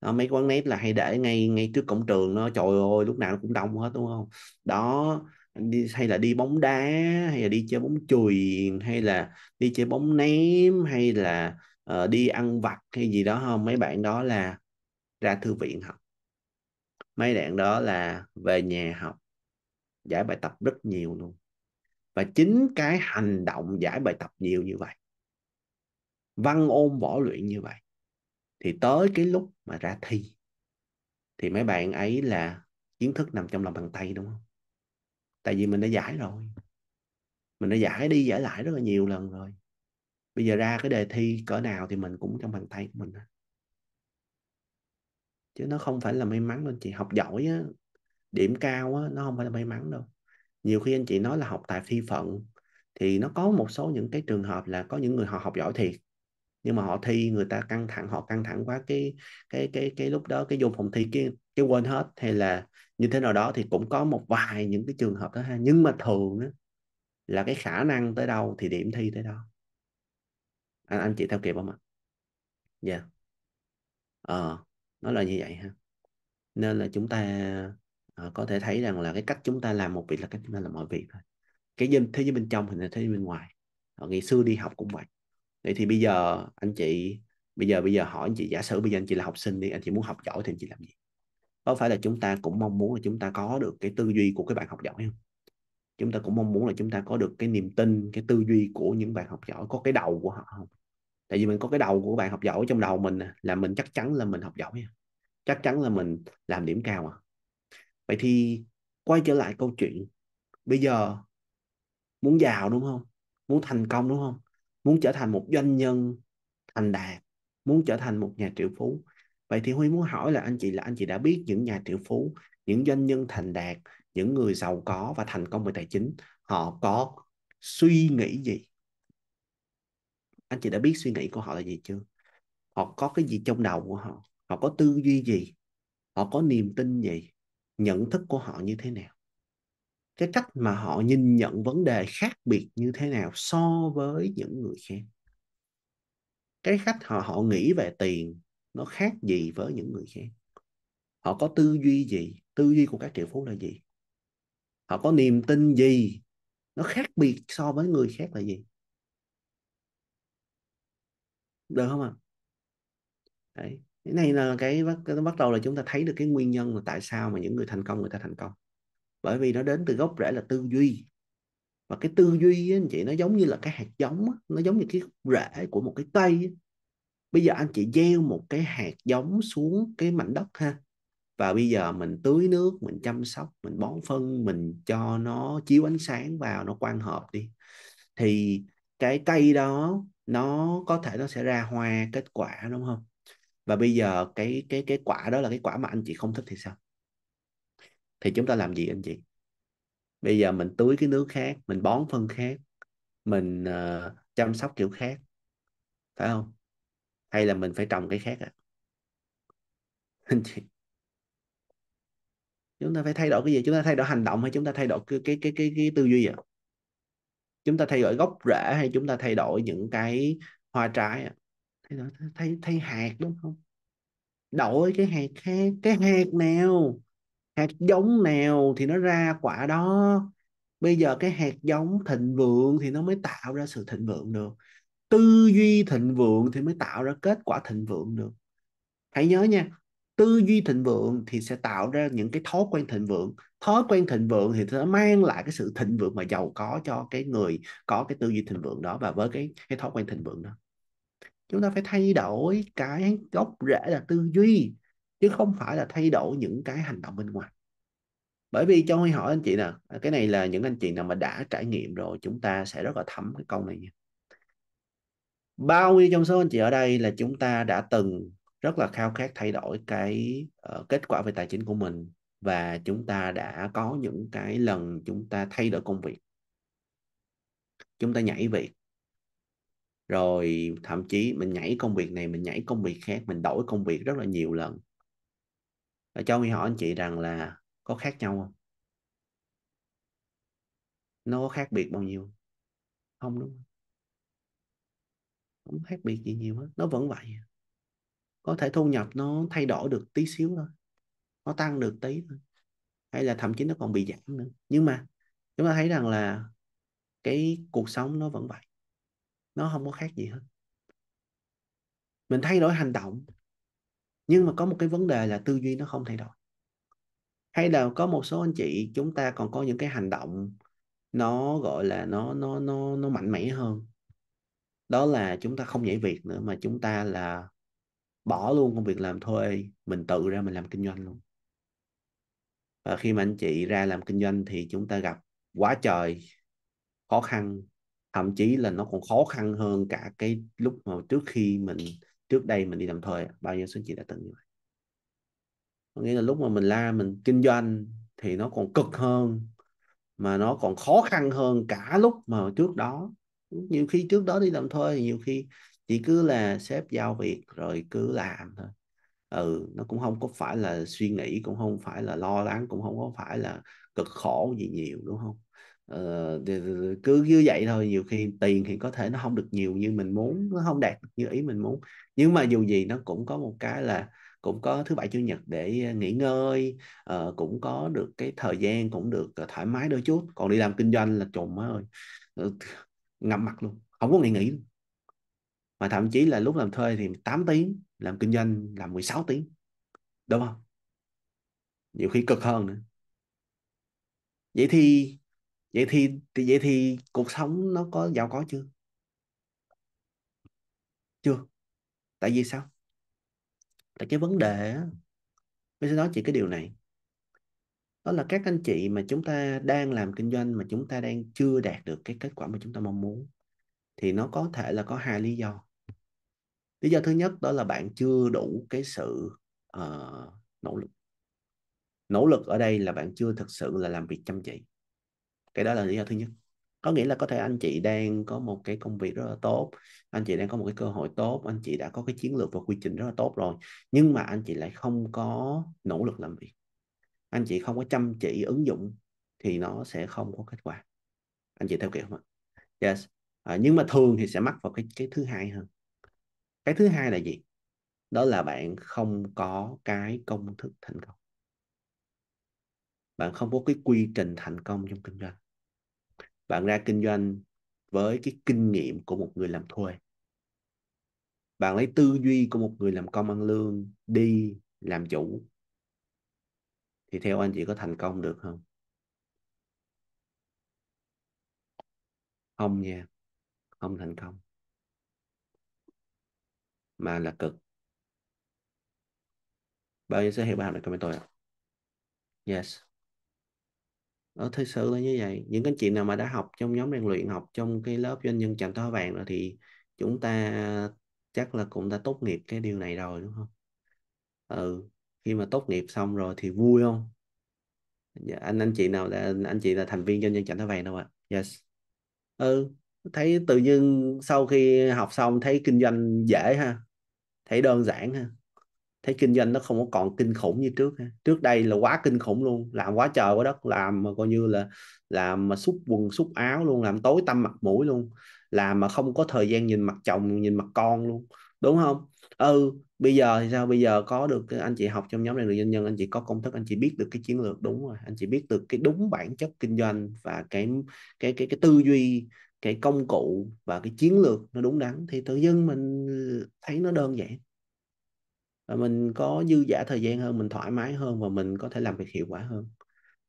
[SPEAKER 1] đó, mấy quán net là hay để ngay ngay trước cổng trường nó trời ơi lúc nào nó cũng đông hết đúng không đó đi hay là đi bóng đá hay là đi chơi bóng chuyền hay là đi chơi bóng ném hay là uh, đi ăn vặt hay gì đó không mấy bạn đó là ra thư viện học mấy bạn đó là về nhà học giải bài tập rất nhiều luôn và chính cái hành động giải bài tập nhiều như vậy văn ôn võ luyện như vậy thì tới cái lúc mà ra thi thì mấy bạn ấy là kiến thức nằm trong lòng bàn tay đúng không tại vì mình đã giải rồi mình đã giải đi giải lại rất là nhiều lần rồi bây giờ ra cái đề thi cỡ nào thì mình cũng trong bàn tay của mình chứ nó không phải là may mắn đâu chị học giỏi á, điểm cao á, nó không phải là may mắn đâu nhiều khi anh chị nói là học tại thi phận thì nó có một số những cái trường hợp là có những người họ học giỏi thiệt nhưng mà họ thi người ta căng thẳng họ căng thẳng quá cái cái cái cái lúc đó cái vô phòng thi cái cái quên hết hay là như thế nào đó thì cũng có một vài những cái trường hợp đó ha nhưng mà thường á, là cái khả năng tới đâu thì điểm thi tới đó anh anh chị theo kịp không ạ dạ ờ à, nó là như vậy ha nên là chúng ta à, có thể thấy rằng là cái cách chúng ta làm một việc là cách chúng ta làm mọi việc thôi cái thế giới bên trong thì là thế giới bên ngoài ờ, ngày xưa đi học cũng vậy vậy thì bây giờ anh chị bây giờ bây giờ hỏi anh chị giả sử bây giờ anh chị là học sinh đi anh chị muốn học giỏi thì anh chị làm gì có phải là chúng ta cũng mong muốn là chúng ta có được cái tư duy của cái bạn học giỏi không chúng ta cũng mong muốn là chúng ta có được cái niềm tin cái tư duy của những bạn học giỏi có cái đầu của họ không tại vì mình có cái đầu của bạn học giỏi trong đầu mình là mình chắc chắn là mình học giỏi chắc chắn là mình làm điểm cao à vậy thì quay trở lại câu chuyện bây giờ muốn giàu đúng không muốn thành công đúng không muốn trở thành một doanh nhân thành đạt muốn trở thành một nhà triệu phú vậy thì huy muốn hỏi là anh chị là anh chị đã biết những nhà triệu phú những doanh nhân thành đạt những người giàu có và thành công về tài chính họ có suy nghĩ gì anh chị đã biết suy nghĩ của họ là gì chưa họ có cái gì trong đầu của họ họ có tư duy gì họ có niềm tin gì nhận thức của họ như thế nào cái cách mà họ nhìn nhận vấn đề khác biệt như thế nào so với những người khác cái cách họ họ nghĩ về tiền nó khác gì với những người khác họ có tư duy gì tư duy của các triệu phú là gì họ có niềm tin gì nó khác biệt so với người khác là gì được không ạ à? đấy cái này là cái bắt, bắt đầu là chúng ta thấy được cái nguyên nhân là tại sao mà những người thành công người ta thành công bởi vì nó đến từ gốc rễ là tư duy và cái tư duy ấy, anh chị nó giống như là cái hạt giống ấy, nó giống như cái rễ của một cái cây ấy. bây giờ anh chị gieo một cái hạt giống xuống cái mảnh đất ha và bây giờ mình tưới nước mình chăm sóc mình bón phân mình cho nó chiếu ánh sáng vào nó quang hợp đi thì cái cây đó nó có thể nó sẽ ra hoa kết quả đúng không và bây giờ cái cái cái quả đó là cái quả mà anh chị không thích thì sao thì chúng ta làm gì anh chị bây giờ mình tưới cái nước khác mình bón phân khác mình uh, chăm sóc kiểu khác phải không hay là mình phải trồng cái khác à anh chị chúng ta phải thay đổi cái gì chúng ta thay đổi hành động hay chúng ta thay đổi cái cái cái cái, cái tư duy à chúng ta thay đổi gốc rễ hay chúng ta thay đổi những cái hoa trái à thay đổi thay thay hạt đúng không đổi cái hạt khác cái hạt nào hạt giống nào thì nó ra quả đó bây giờ cái hạt giống thịnh vượng thì nó mới tạo ra sự thịnh vượng được tư duy thịnh vượng thì mới tạo ra kết quả thịnh vượng được hãy nhớ nha tư duy thịnh vượng thì sẽ tạo ra những cái thói quen thịnh vượng thói quen thịnh vượng thì sẽ mang lại cái sự thịnh vượng mà giàu có cho cái người có cái tư duy thịnh vượng đó và với cái cái thói quen thịnh vượng đó chúng ta phải thay đổi cái gốc rễ là tư duy chứ không phải là thay đổi những cái hành động bên ngoài bởi vì cho huy hỏi anh chị nè à, cái này là những anh chị nào mà đã trải nghiệm rồi chúng ta sẽ rất là thấm cái câu này nha bao nhiêu trong số anh chị ở đây là chúng ta đã từng rất là khao khát thay đổi cái uh, kết quả về tài chính của mình và chúng ta đã có những cái lần chúng ta thay đổi công việc chúng ta nhảy việc rồi thậm chí mình nhảy công việc này mình nhảy công việc khác mình đổi công việc rất là nhiều lần Châu Huy hỏi anh chị rằng là có khác nhau không? Nó có khác biệt bao nhiêu? Không đúng không? Không khác biệt gì nhiều hết. Nó vẫn vậy. Có thể thu nhập nó thay đổi được tí xíu thôi. Nó tăng được tí thôi. Hay là thậm chí nó còn bị giảm nữa. Nhưng mà chúng ta thấy rằng là cái cuộc sống nó vẫn vậy. Nó không có khác gì hết. Mình thay đổi hành động nhưng mà có một cái vấn đề là tư duy nó không thay đổi hay là có một số anh chị chúng ta còn có những cái hành động nó gọi là nó nó nó nó mạnh mẽ hơn đó là chúng ta không nhảy việc nữa mà chúng ta là bỏ luôn công việc làm thuê mình tự ra mình làm kinh doanh luôn và khi mà anh chị ra làm kinh doanh thì chúng ta gặp quá trời khó khăn thậm chí là nó còn khó khăn hơn cả cái lúc mà trước khi mình trước đây mình đi làm thuê bao nhiêu số chị đã từng như vậy có nghĩa là lúc mà mình la mình kinh doanh thì nó còn cực hơn mà nó còn khó khăn hơn cả lúc mà trước đó nhiều khi trước đó đi làm thuê thì nhiều khi chỉ cứ là sếp giao việc rồi cứ làm thôi ừ nó cũng không có phải là suy nghĩ cũng không phải là lo lắng cũng không có phải là cực khổ gì nhiều đúng không ờ, cứ như vậy thôi nhiều khi tiền thì có thể nó không được nhiều như mình muốn nó không đạt được như ý mình muốn nhưng mà dù gì nó cũng có một cái là cũng có thứ bảy chủ nhật để à, nghỉ ngơi uh, cũng có được cái thời gian cũng được ờ, thoải mái đôi chút còn đi làm kinh doanh là trộm má ơi ờ, ngậm mặt luôn không có ngày nghỉ luôn. mà thậm chí là lúc làm thuê thì 8 tiếng làm kinh doanh làm 16 tiếng đúng không nhiều khi cực hơn nữa vậy thì vậy thì, thì vậy thì cuộc sống nó có giàu có chưa chưa tại vì sao tại cái vấn đề tôi sẽ nói chỉ cái điều này đó là các anh chị mà chúng ta đang làm kinh doanh mà chúng ta đang chưa đạt được cái kết quả mà chúng ta mong muốn thì nó có thể là có hai lý do lý do thứ nhất đó là bạn chưa đủ cái sự uh, nỗ lực nỗ lực ở đây là bạn chưa thực sự là làm việc chăm chỉ cái đó là lý do thứ nhất có nghĩa là có thể anh chị đang có một cái công việc rất là tốt anh chị đang có một cái cơ hội tốt anh chị đã có cái chiến lược và quy trình rất là tốt rồi nhưng mà anh chị lại không có nỗ lực làm việc anh chị không có chăm chỉ ứng dụng thì nó sẽ không có kết quả anh chị theo kiểu không ạ yes à, nhưng mà thường thì sẽ mắc vào cái cái thứ hai hơn cái thứ hai là gì đó là bạn không có cái công thức thành công bạn không có cái quy trình thành công trong kinh doanh bạn ra kinh doanh với cái kinh nghiệm của một người làm thuê bạn lấy tư duy của một người làm công ăn lương đi làm chủ thì theo anh chị có thành công được không không nha không thành công mà là cực bao nhiêu sẽ hiểu bài học này comment tôi ạ yes Ờ, thực sự là như vậy những anh chị nào mà đã học trong nhóm rèn luyện học trong cái lớp doanh nhân chạm to vàng rồi thì chúng ta chắc là cũng đã tốt nghiệp cái điều này rồi đúng không ừ khi mà tốt nghiệp xong rồi thì vui không dạ, anh anh chị nào là anh chị là thành viên doanh nhân chạm to vàng đâu ạ yes ừ thấy tự nhiên sau khi học xong thấy kinh doanh dễ ha thấy đơn giản ha thấy kinh doanh nó không có còn kinh khủng như trước trước đây là quá kinh khủng luôn làm quá trời quá đất làm mà coi như là làm mà xúc quần xúc áo luôn làm tối tăm mặt mũi luôn làm mà không có thời gian nhìn mặt chồng nhìn mặt con luôn đúng không ừ bây giờ thì sao bây giờ có được anh chị học trong nhóm này được doanh nhân anh chị có công thức anh chị biết được cái chiến lược đúng rồi anh chị biết được cái đúng bản chất kinh doanh và cái cái cái cái tư duy cái công cụ và cái chiến lược nó đúng đắn thì tự dưng mình thấy nó đơn giản và ờ, mình có dư giả thời gian hơn mình thoải mái hơn và mình có thể làm việc hiệu quả hơn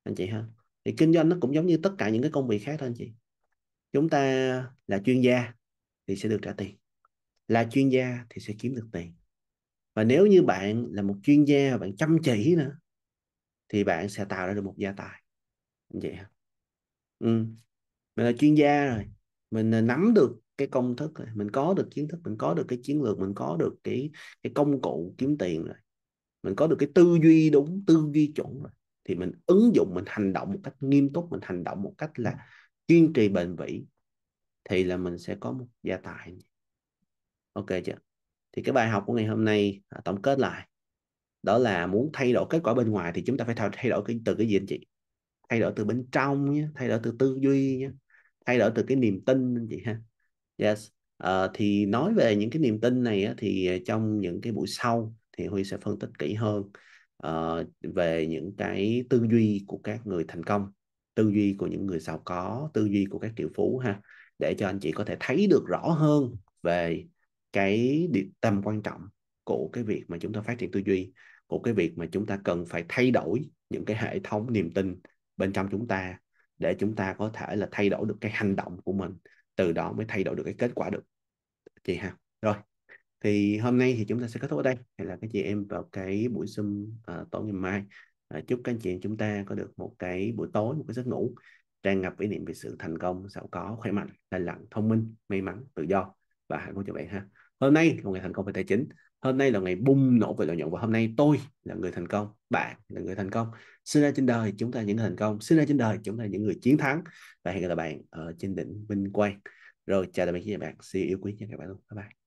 [SPEAKER 1] anh chị ha thì kinh doanh nó cũng giống như tất cả những cái công việc khác thôi anh chị chúng ta là chuyên gia thì sẽ được trả tiền là chuyên gia thì sẽ kiếm được tiền và nếu như bạn là một chuyên gia và bạn chăm chỉ nữa thì bạn sẽ tạo ra được một gia tài anh chị ha ừ. mình là chuyên gia rồi mình ờ, nắm được cái công thức rồi mình có được kiến thức mình có được cái chiến lược mình có được cái cái công cụ kiếm tiền rồi mình có được cái tư duy đúng tư duy chuẩn rồi thì mình ứng dụng mình hành động một cách nghiêm túc mình hành động một cách là ừ. kiên trì bền bỉ thì là mình sẽ có một gia tài ok chưa thì cái bài học của ngày hôm nay à, tổng kết lại đó là muốn thay đổi kết quả bên ngoài thì chúng ta phải thay đổi cái, từ cái gì anh chị thay đổi từ bên trong nhé thay đổi từ tư duy nhé thay đổi từ cái niềm tin anh chị ha yes uh, thì nói về những cái niềm tin này á, thì ờ, trong những cái buổi sau thì huy sẽ phân tích kỹ hơn uh, về những cái tư duy của các người thành công tư duy của những người giàu có tư duy của các triệu phú ha để cho anh chị có thể thấy được rõ hơn về cái tầm quan trọng của cái việc mà chúng ta phát triển tư duy của cái việc mà chúng ta cần phải thay đổi những cái hệ thống niềm tin bên trong chúng ta để chúng ta có thể là thay đổi được cái hành động của mình từ đó mới thay đổi được cái kết quả được chị ha rồi thì hôm nay thì chúng ta sẽ kết thúc ở đây hay là các chị em vào cái buổi zoom uh, tối ngày mai uh, chúc các anh chị em chúng ta có được một cái buổi tối một cái giấc ngủ tràn ngập ý niệm về sự thành công giàu có khỏe mạnh lành lặn thông minh may mắn tự do và hạnh phúc cho bạn ha hôm nay một ngày thành công về tài chính hôm nay là ngày bùng nổ về lợi nhuận và hôm nay tôi là người thành công bạn là người thành công sinh ra trên đời chúng ta những người thành công sinh ra trên đời chúng ta những người chiến thắng và hẹn gặp lại bạn ở trên đỉnh vinh quang rồi chào tạm biệt các bạn see yêu quý nha các bạn luôn bye bye